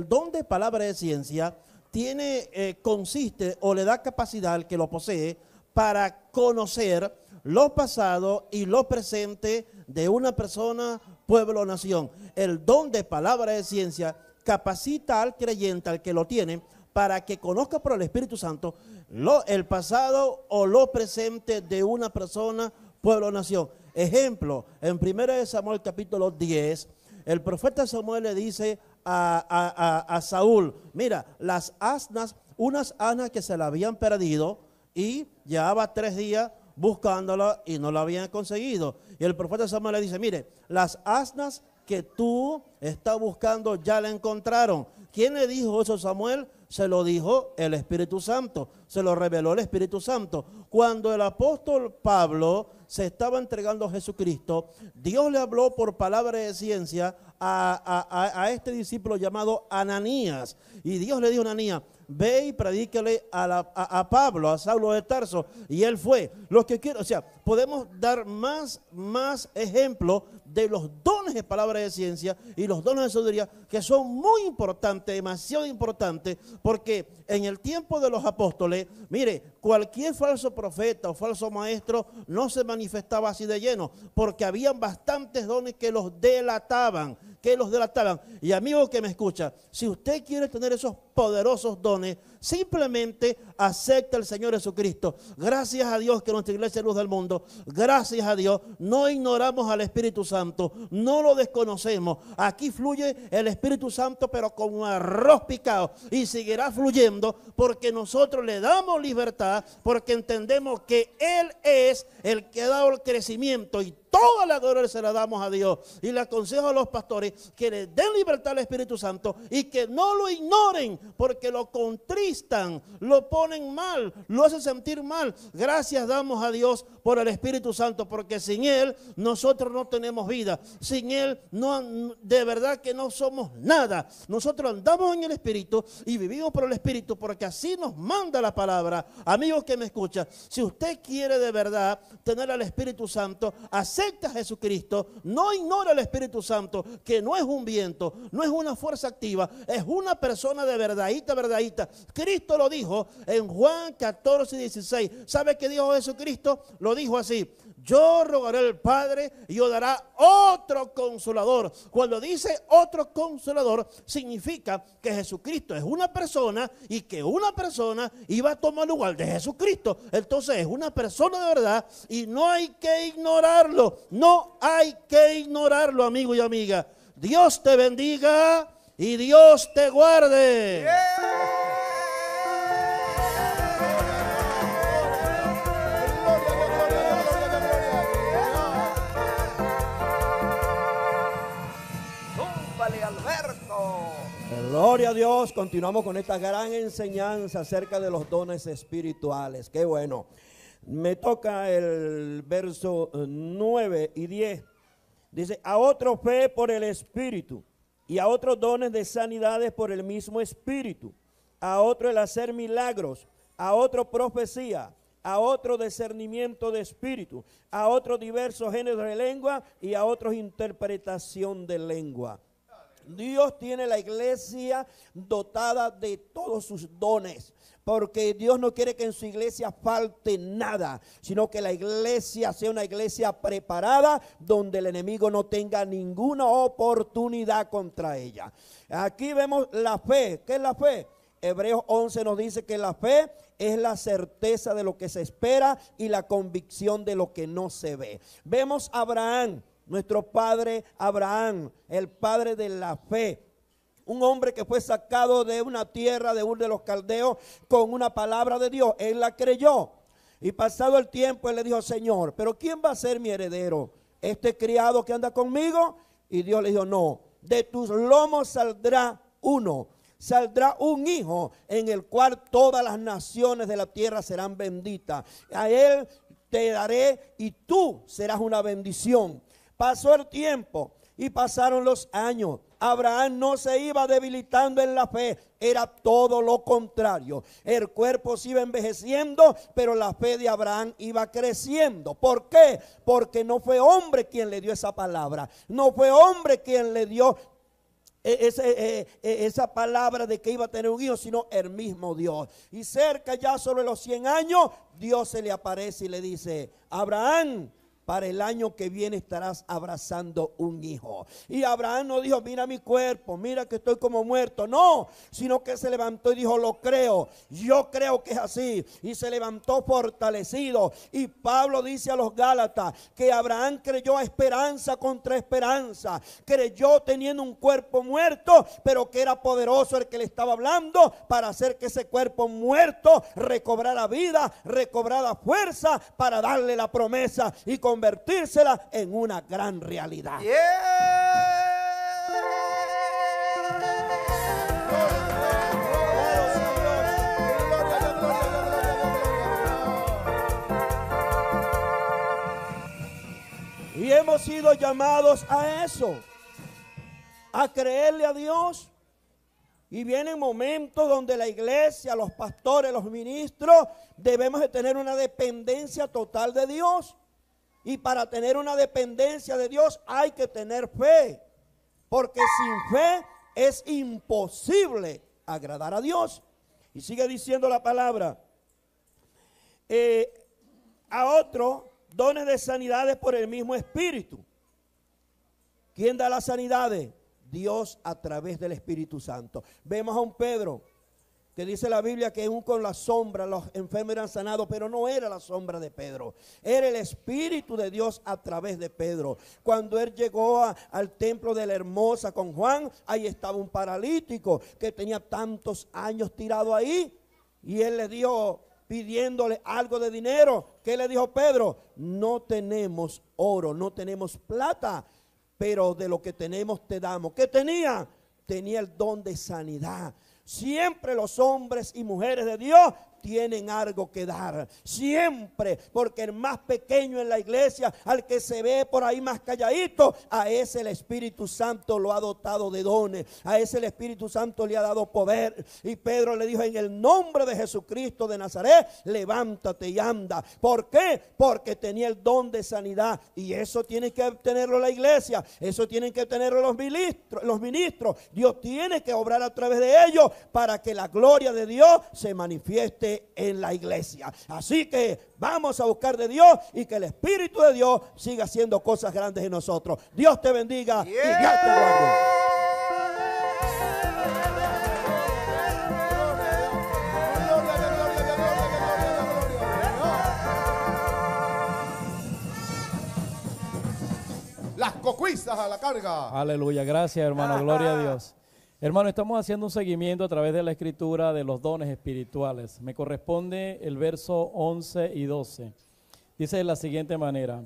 don de palabra de ciencia tiene, eh, consiste o le da capacidad al que lo posee para conocer lo pasado y lo presente de una persona, pueblo o nación. El don de palabra de ciencia capacita al creyente, al que lo tiene, para que conozca por el Espíritu Santo lo, el pasado o lo presente de una persona, pueblo o nación. Ejemplo, en 1 Samuel capítulo 10, el profeta Samuel le dice a, Saúl, mira, las asnas, unas asnas que se le habían perdido, y llevaba tres días buscándola y no la habían conseguido. Y el profeta Samuel le dice, mire, las asnas que tú estás buscando ya la encontraron. ¿Quién le dijo eso a Samuel? Se lo dijo el Espíritu Santo, se lo reveló el Espíritu Santo. Cuando el apóstol Pablo se estaba entregando a Jesucristo, Dios le habló por palabra de ciencia a, a este discípulo llamado Ananías. Y Dios le dijo a Ananías, ve y predícale a, a, Pablo, a Saulo de Tarso, y él fue. Lo que quiero, o sea, podemos dar más, más ejemplos de los dones de palabra de ciencia y los dones de sabiduría, que son muy importantes, demasiado importantes, porque en el tiempo de los apóstoles, mire, cualquier falso profeta o falso maestro no se manifestaba así de lleno, porque habían bastantes dones que los delataban, que los delataban. Y amigo que me escucha, si usted quiere tener esos poderosos dones, Simplemente acepta el Señor Jesucristo. Gracias a Dios que nuestra iglesia es luz del mundo. Gracias a Dios. No ignoramos al Espíritu Santo. No lo desconocemos. Aquí fluye el Espíritu Santo, pero con arroz picado. Y seguirá fluyendo porque nosotros le damos libertad, porque entendemos que Él es el que ha dado el crecimiento y toda la gloria se la damos a Dios. Y le aconsejo a los pastores que le den libertad al Espíritu Santo y que no lo ignoren porque lo contristan, lo ponen mal, lo hacen sentir mal. Gracias damos a Dios por el Espíritu Santo porque sin Él nosotros no tenemos vida. Sin Él no, de verdad que no somos nada. Nosotros andamos en el Espíritu y vivimos por el Espíritu porque así nos manda la palabra. Amigos que me escuchan, si usted quiere de verdad tener al Espíritu Santo, así acepta a Jesucristo, no ignora al Espíritu Santo, que no es un viento, no es una fuerza activa, es una persona de verdadita, verdadita. Cristo lo dijo en Juan 14, 16. ¿Sabe qué dijo Jesucristo? Lo dijo así. Yo rogaré al Padre y yo dará otro consolador. Cuando dice otro consolador, significa que Jesucristo es una persona y que una persona iba a tomar lugar de Jesucristo. Entonces es una persona de verdad y no hay que ignorarlo no hay que ignorarlo, amigo y amiga. Dios te bendiga y Dios te guarde. Alberto! Gloria a Dios, continuamos con esta gran enseñanza acerca de los dones espirituales. Qué bueno. Me toca el verso 9 eh, y 10. Dice, a otro fe por el Espíritu y a otros dones de sanidades por el mismo Espíritu, a otro el hacer milagros, a otro profecía, a otro discernimiento de espíritu, a otro diversos géneros de lengua y a otros interpretación de lengua. Dios tiene la iglesia dotada de todos sus dones porque Dios no quiere que en su iglesia falte nada, sino que la iglesia sea una iglesia preparada donde el enemigo no tenga ninguna oportunidad contra ella. Aquí vemos la fe. ¿Qué es la fe? Hebreos 11 nos dice que la fe es la certeza de lo que se espera y la convicción de lo que no se ve. Vemos a Abraham, nuestro padre Abraham, el padre de la fe un hombre que fue sacado de una tierra de uno de los Caldeos con una palabra de Dios. Él la creyó. Y pasado el tiempo, él le dijo, Señor, pero ¿quién va a ser mi heredero? ¿Este criado que anda conmigo? Y Dios le dijo, no, de tus lomos saldrá uno saldrá un hijo en el cual todas las naciones de la tierra serán benditas. A él te daré y tú serás una bendición. Pasó el tiempo y pasaron los años. Abraham no se iba debilitando en la fe, era todo lo contrario. El cuerpo se iba envejeciendo, pero la fe de Abraham iba creciendo. ¿Por qué? Porque no fue hombre quien le dio esa palabra, no fue hombre quien le dio e-, e-, e-, esa, palabra de que iba a tener un hijo, sino el mismo Dios. Y cerca ya sobre los 100 años, Dios se le aparece y le dice, Abraham, para el año que viene estarás abrazando un hijo. Y Abraham no dijo, mira mi cuerpo, mira que estoy como muerto. No, sino que se levantó y dijo, lo creo, yo creo que es así. Y se levantó fortalecido. Y Pablo dice a los Gálatas que Abraham creyó a esperanza contra esperanza. Creyó teniendo un cuerpo muerto, pero que era poderoso el que le estaba hablando para hacer que ese cuerpo muerto recobrara vida, recobrara fuerza para darle la promesa y con convertírsela en una gran realidad. Y hemos sido llamados a eso, a creerle a Dios. Y viene un momento donde la iglesia, los pastores, los ministros, debemos de tener una dependencia total de Dios. Y para tener una dependencia de Dios hay que tener fe. Porque sin fe es imposible agradar a Dios. Y sigue diciendo la palabra. Eh, a otro, dones de sanidades por el mismo Espíritu. ¿Quién da las sanidades? Dios a través del Espíritu Santo. Vemos a un Pedro que dice la Biblia que un con la sombra los enfermos eran sanados, pero no era la sombra de Pedro, era el Espíritu de Dios a través de Pedro. Cuando él llegó al templo de la hermosa con Juan, ahí estaba un paralítico que tenía tantos años tirado ahí y él le dijo pidiéndole algo de dinero, ¿qué le dijo Pedro? No tenemos oro, no tenemos plata, pero de lo que tenemos te damos. ¿Qué tenía? Tenía el don de sanidad Siempre los hombres y mujeres de Dios tienen algo que dar. Siempre, porque el más pequeño en la iglesia, al que se ve por ahí más calladito, a ese el Espíritu Santo lo ha dotado de dones, a ese el Espíritu Santo le ha dado poder. Y Pedro le dijo, en el nombre de Jesucristo de Nazaret, levántate y anda. ¿Por qué? Porque tenía el don de sanidad y eso tiene que obtenerlo la iglesia, eso tienen que tenerlo los ministros, los ministros. Dios tiene que obrar a través de ellos para que la gloria de Dios se manifieste en la iglesia. Así que vamos a buscar de Dios y que el Espíritu de Dios siga haciendo cosas grandes en nosotros. Dios te bendiga y Dios las cocuizas a la carga. Aleluya, gracias hermano, gloria a Dios. Hermano, estamos haciendo un seguimiento a través de la escritura de los dones espirituales. Me corresponde el verso 11 y 12. Dice de la siguiente manera,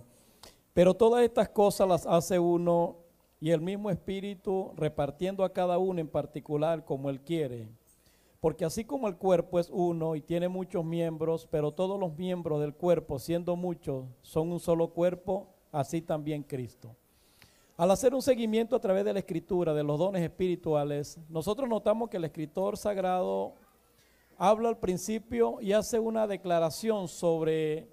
pero todas estas cosas las hace uno y el mismo espíritu repartiendo a cada uno en particular como él quiere. Porque así como el cuerpo es uno y tiene muchos miembros, pero todos los miembros del cuerpo, siendo muchos, son un solo cuerpo, así también Cristo. Al hacer un seguimiento a través de la escritura, de los dones espirituales, nosotros notamos que el escritor sagrado habla al principio y hace una declaración sobre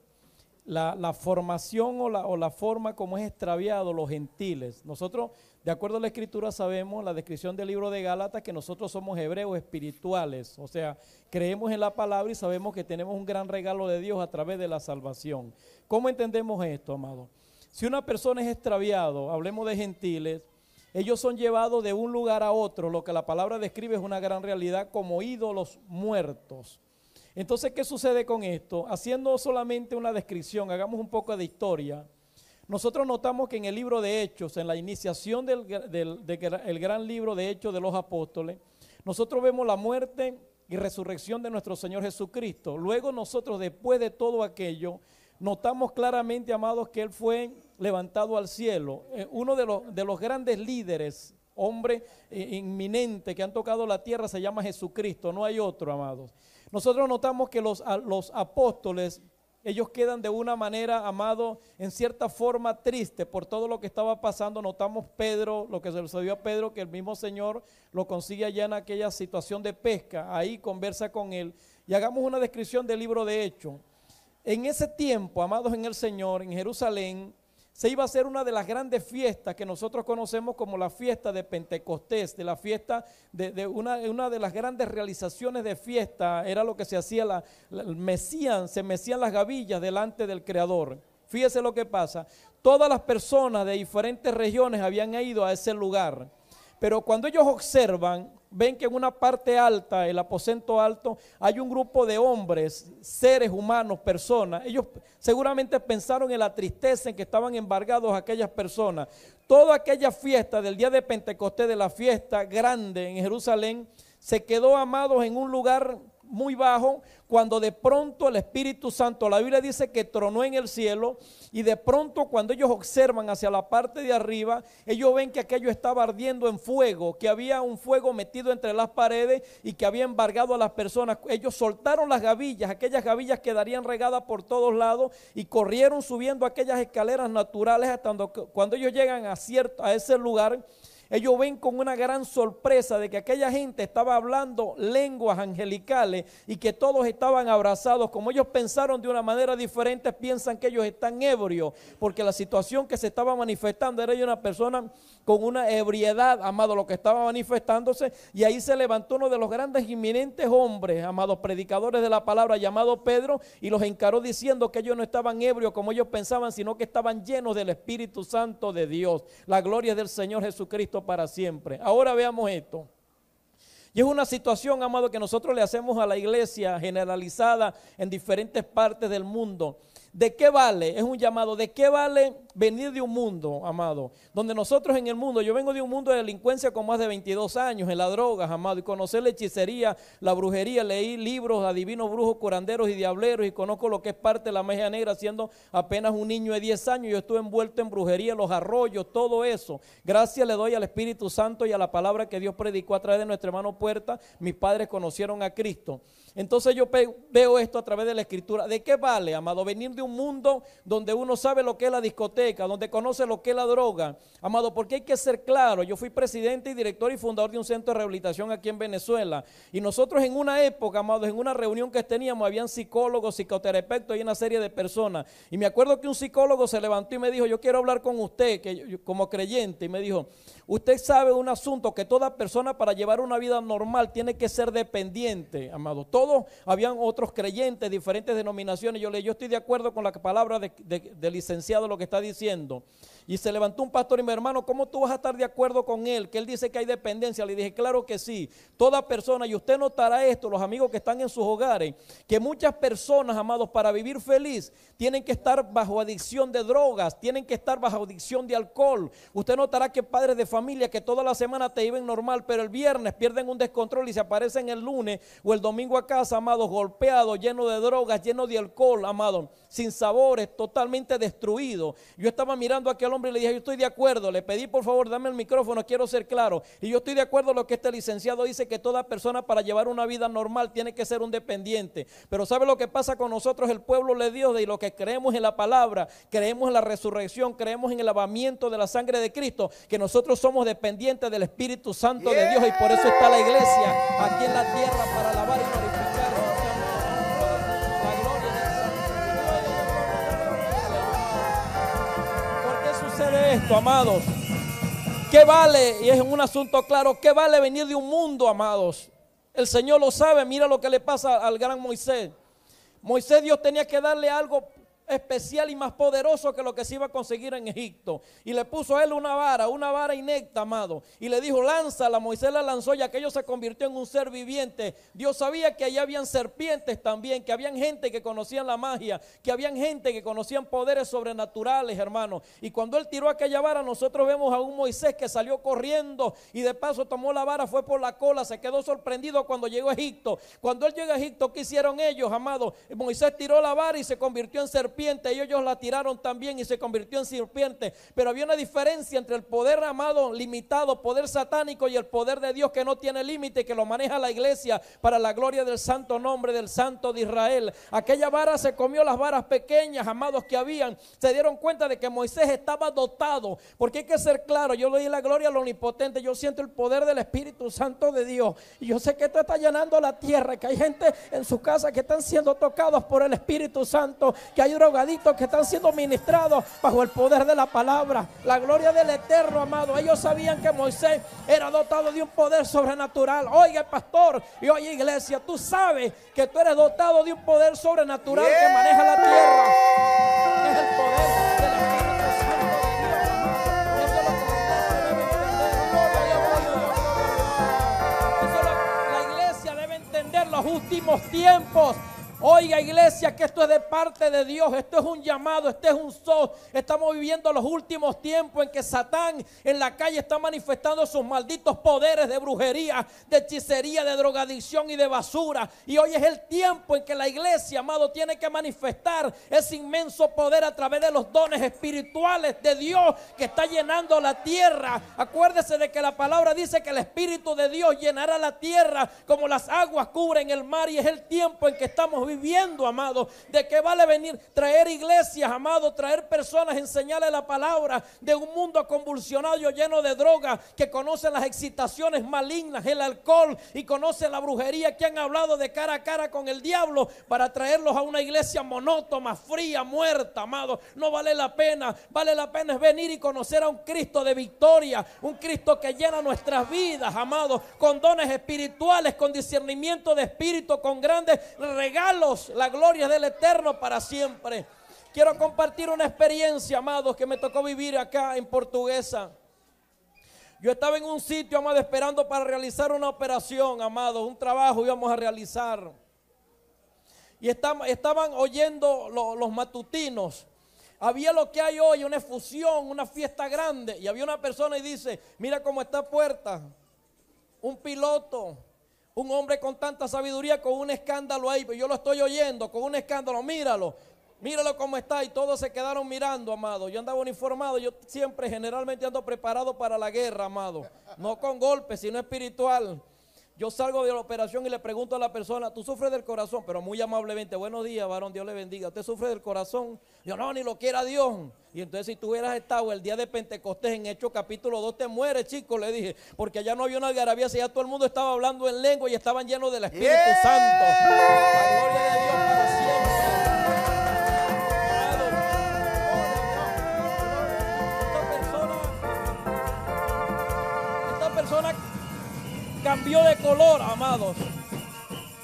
la, formación o la, forma como es extraviado los gentiles. Nosotros, de acuerdo a la escritura, sabemos la descripción del libro de Gálatas que nosotros somos hebreos espirituales, o sea, creemos en la palabra y sabemos que tenemos un gran regalo de Dios a través de la salvación. ¿Cómo entendemos esto, amado? Si una persona es extraviado, hablemos de gentiles, ellos son llevados de un lugar a otro, lo que la palabra describe es una gran realidad como ídolos muertos. Entonces, ¿qué sucede con esto? Haciendo solamente una descripción, hagamos un poco de historia. Nosotros notamos que en el libro de Hechos, en la iniciación del, del, gran libro de Hechos de los Apóstoles, nosotros vemos la muerte y resurrección de nuestro Señor Jesucristo. Luego nosotros, después de todo aquello, notamos claramente, amados, que él fue levantado al cielo. Eh, uno de los, grandes líderes, hombre eh, inminente que han tocado la tierra, se llama Jesucristo, no hay otro, amados. Nosotros notamos que los, los apóstoles, ellos quedan de una manera, amados, en cierta forma triste por todo lo que estaba pasando. Notamos Pedro, lo que sucedió a Pedro, que el mismo Señor lo consigue allá en aquella situación de pesca, ahí conversa con él. Y hagamos una descripción del libro de Hechos. En ese tiempo, amados en el Señor, en Jerusalén, se iba a hacer una de las grandes fiestas que nosotros conocemos como la fiesta de Pentecostés, de la fiesta de, una, de las grandes realizaciones de fiesta, era lo que se hacía, la, se mecían las gavillas delante del Creador. Fíjese lo que pasa, todas las personas de diferentes regiones habían ido a ese lugar. Pero cuando ellos observan, ven que en una parte alta, el aposento alto, hay un grupo de hombres, seres humanos, personas. Ellos seguramente pensaron en la tristeza en que estaban embargados aquellas personas. Toda aquella fiesta del día de Pentecostés, de la fiesta grande en Jerusalén, se quedó amados en un lugar muy bajo, cuando de pronto el Espíritu Santo, la Biblia dice que tronó en el cielo, y de pronto cuando ellos observan hacia la parte de arriba, ellos ven que aquello estaba ardiendo en fuego, que había un fuego metido entre las paredes y que había embargado a las personas. Ellos soltaron las gavillas, aquellas gavillas quedarían regadas por todos lados y corrieron subiendo aquellas escaleras naturales hasta cuando ellos llegan a, cierto, a ese lugar ellos ven con una gran sorpresa de que aquella gente estaba hablando lenguas angelicales y que todos estaban abrazados. Como ellos pensaron de una manera diferente, piensan que ellos están ebrios, porque la situación que se estaba manifestando era una persona con una ebriedad, amado, lo que estaba manifestándose. Y ahí se levantó uno de los grandes inminentes hombres, amados predicadores de la palabra, llamado Pedro, y los encaró diciendo que ellos no estaban ebrios como ellos pensaban, sino que estaban llenos del Espíritu Santo de Dios. La gloria del Señor Jesucristo para siempre. Ahora veamos esto. Y es una situación, amado, que nosotros le hacemos a la iglesia generalizada en diferentes partes del mundo. ¿De qué vale? Es un llamado. ¿De qué vale? venir de un mundo, amado, donde nosotros en el mundo, yo vengo de un mundo de delincuencia con más de 22 años, en la droga, amado, y conocer la hechicería, la brujería, leí libros, adivinos, brujos, curanderos y diableros, y conozco lo que es parte de la magia negra, siendo apenas un niño de 10 años, yo estuve envuelto en brujería, los arroyos, todo eso. Gracias le doy al Espíritu Santo y a la palabra que Dios predicó a través de nuestra hermano Puerta, mis padres conocieron a Cristo. Entonces yo veo esto a través de la escritura. ¿De qué vale, amado? Venir de un mundo donde uno sabe lo que es la discoteca donde conoce lo que es la droga. Amado, porque hay que ser claro, yo fui presidente y director y fundador de un centro de rehabilitación aquí en Venezuela. Y nosotros en una época, amado, en una reunión que teníamos, habían psicólogos, psicoterapeutas y una serie de personas. Y me acuerdo que un psicólogo se levantó y me dijo, yo quiero hablar con usted, que como creyente, y me dijo, usted sabe un asunto, que toda persona para llevar una vida normal tiene que ser dependiente, amado. Todos habían otros creyentes, diferentes denominaciones. Yo le yo estoy de acuerdo con la palabra del licenciado, lo que está diciendo creciendo y se levantó un pastor y mi hermano, ¿cómo tú vas a estar de acuerdo con él? Que él dice que hay dependencia. Le dije, claro que sí. Toda persona, y usted notará esto, los amigos que están en sus hogares, que muchas personas, amados, para vivir feliz, tienen que estar bajo adicción de drogas, tienen que estar bajo adicción de alcohol. Usted notará que padres de familia que toda la semana te viven normal, pero el viernes pierden un descontrol y se aparecen el lunes o el domingo a casa, amados, golpeados, llenos de drogas, llenos de alcohol, amados, sin sabores, totalmente destruidos. Yo estaba mirando a aquel hombre y le dije, yo estoy de acuerdo, le pedí por favor, dame el micrófono, quiero ser claro. Y yo estoy de acuerdo con lo que este licenciado dice, que toda persona para llevar una vida normal tiene que ser un dependiente. Pero ¿sabe lo que pasa con nosotros, el pueblo de Dios, y lo que creemos en la palabra, creemos en la resurrección, creemos en el lavamiento de la sangre de Cristo, que nosotros somos dependientes del Espíritu Santo de Dios y por eso está la iglesia aquí en la tierra para lavar y glorificar. esto, amados? que vale? Y es un asunto claro, ¿qué vale venir de un mundo, amados? El Señor lo sabe, mira lo que le pasa al gran Moisés. Moisés Dios tenía que darle algo especial y más poderoso que lo que se iba a conseguir en Egipto. Y le puso a él una vara, una vara inecta, amado. Y le dijo, lánzala. Moisés la lanzó y aquello se convirtió en un ser viviente. Dios sabía que allá habían serpientes también, que habían gente que conocían la magia, que habían gente que conocían poderes sobrenaturales, hermano. Y cuando él tiró aquella vara, nosotros vemos a un Moisés que salió corriendo y de paso tomó la vara, fue por la cola, se quedó sorprendido cuando llegó a Egipto. Cuando él llegó a Egipto, ¿qué hicieron ellos, amado? Moisés tiró la vara y se convirtió en serpiente y ellos la tiraron también y se convirtió en serpiente. Pero había una diferencia entre el poder amado limitado, poder satánico y el poder de Dios que no tiene límite, que lo maneja la iglesia para la gloria del santo nombre del santo de Israel. Aquella vara se comió las varas pequeñas, amados que habían. Se dieron cuenta de que Moisés estaba dotado, porque hay que ser claro, yo le di la gloria al omnipotente, yo siento el poder del Espíritu Santo de Dios. Y yo sé que esto está llenando la tierra, que hay gente en su casa que están siendo tocados por el Espíritu Santo, que hay una que están siendo ministrados bajo el poder de la palabra, la gloria del eterno, amado. Ellos sabían que Moisés era dotado de un poder sobrenatural. Oiga, pastor, y oye, iglesia, tú sabes que tú eres dotado de un poder sobrenatural que maneja la tierra. La iglesia debe entender los últimos tiempos Oiga iglesia, que esto es de parte de Dios, esto es un llamado, esto es un sol. Estamos viviendo los últimos tiempos en que Satán en la calle está manifestando sus malditos poderes de brujería, de hechicería, de drogadicción y de basura. Y hoy es el tiempo en que la iglesia, amado, tiene que manifestar ese inmenso poder a través de los dones espirituales de Dios que está llenando la tierra. Acuérdese de que la palabra dice que el Espíritu de Dios llenará la tierra como las aguas cubren el mar y es el tiempo en que estamos viviendo, amado. ¿De qué vale venir? Traer iglesias, amado, traer personas, de la palabra de un mundo convulsionado, lleno de drogas, que conocen las excitaciones malignas, el alcohol y conocen la brujería, que han hablado de cara a cara con el diablo para traerlos a una iglesia monótona, fría, muerta, amado. No vale la pena, vale la pena es venir y conocer a un Cristo de victoria, un Cristo que llena nuestras vidas, amado, con dones espirituales, con discernimiento de espíritu, con grandes regalos la gloria del eterno para siempre. Quiero compartir una experiencia, amados, que me tocó vivir acá en Portuguesa. Yo estaba en un sitio, amado, esperando para realizar una operación, amados, un trabajo íbamos a realizar. Y estaban, estaban oyendo los matutinos. Había lo que hay hoy, una efusión, una fiesta grande. Y había una persona y dice, mira cómo está puerta. Un piloto un hombre con tanta sabiduría con un escándalo ahí, yo lo estoy oyendo, con un escándalo, míralo, míralo cómo está y todos se quedaron mirando, amado. Yo andaba uniformado, yo siempre generalmente ando preparado para la guerra, amado. No con golpes, sino espiritual. Yo salgo de la operación y le pregunto a la persona, ¿tú sufres del corazón? Pero muy amablemente, buenos días, varón, Dios le bendiga. ¿Usted sufre del corazón? Yo no, ni lo quiera Dios. Y entonces si tú hubieras estado el día de Pentecostés en Hechos capítulo 2, te mueres, chico, le dije. Porque allá no había una algarabía, si ya todo el mundo estaba hablando en lengua y estaban llenos del Espíritu Santo. La gloria de Dios para siempre. cambió de color, amados.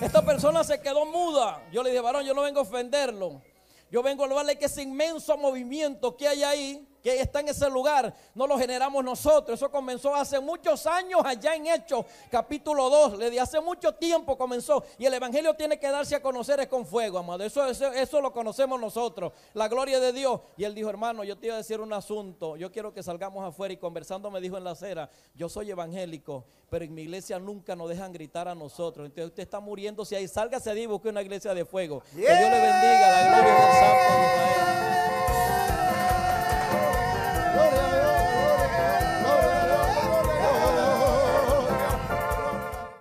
Esta persona se quedó muda. Yo le dije, varón, yo no vengo a ofenderlo. Yo vengo a hablarle que ese inmenso movimiento que hay ahí que está en ese lugar, no lo generamos nosotros. Eso comenzó hace muchos años allá en Hechos, capítulo 2, le di hace mucho tiempo comenzó. Y el Evangelio tiene que darse a conocer es con fuego, amado. Eso, eso, eso lo conocemos nosotros, la gloria de Dios. Y él dijo, hermano, yo te iba a decir un asunto, yo quiero que salgamos afuera y conversando me dijo en la acera, yo soy evangélico, pero en mi iglesia nunca nos dejan gritar a nosotros. Entonces usted está muriendo, si ahí, sálgase se ahí, busque una iglesia de fuego. Que Dios le bendiga, la gloria del Santo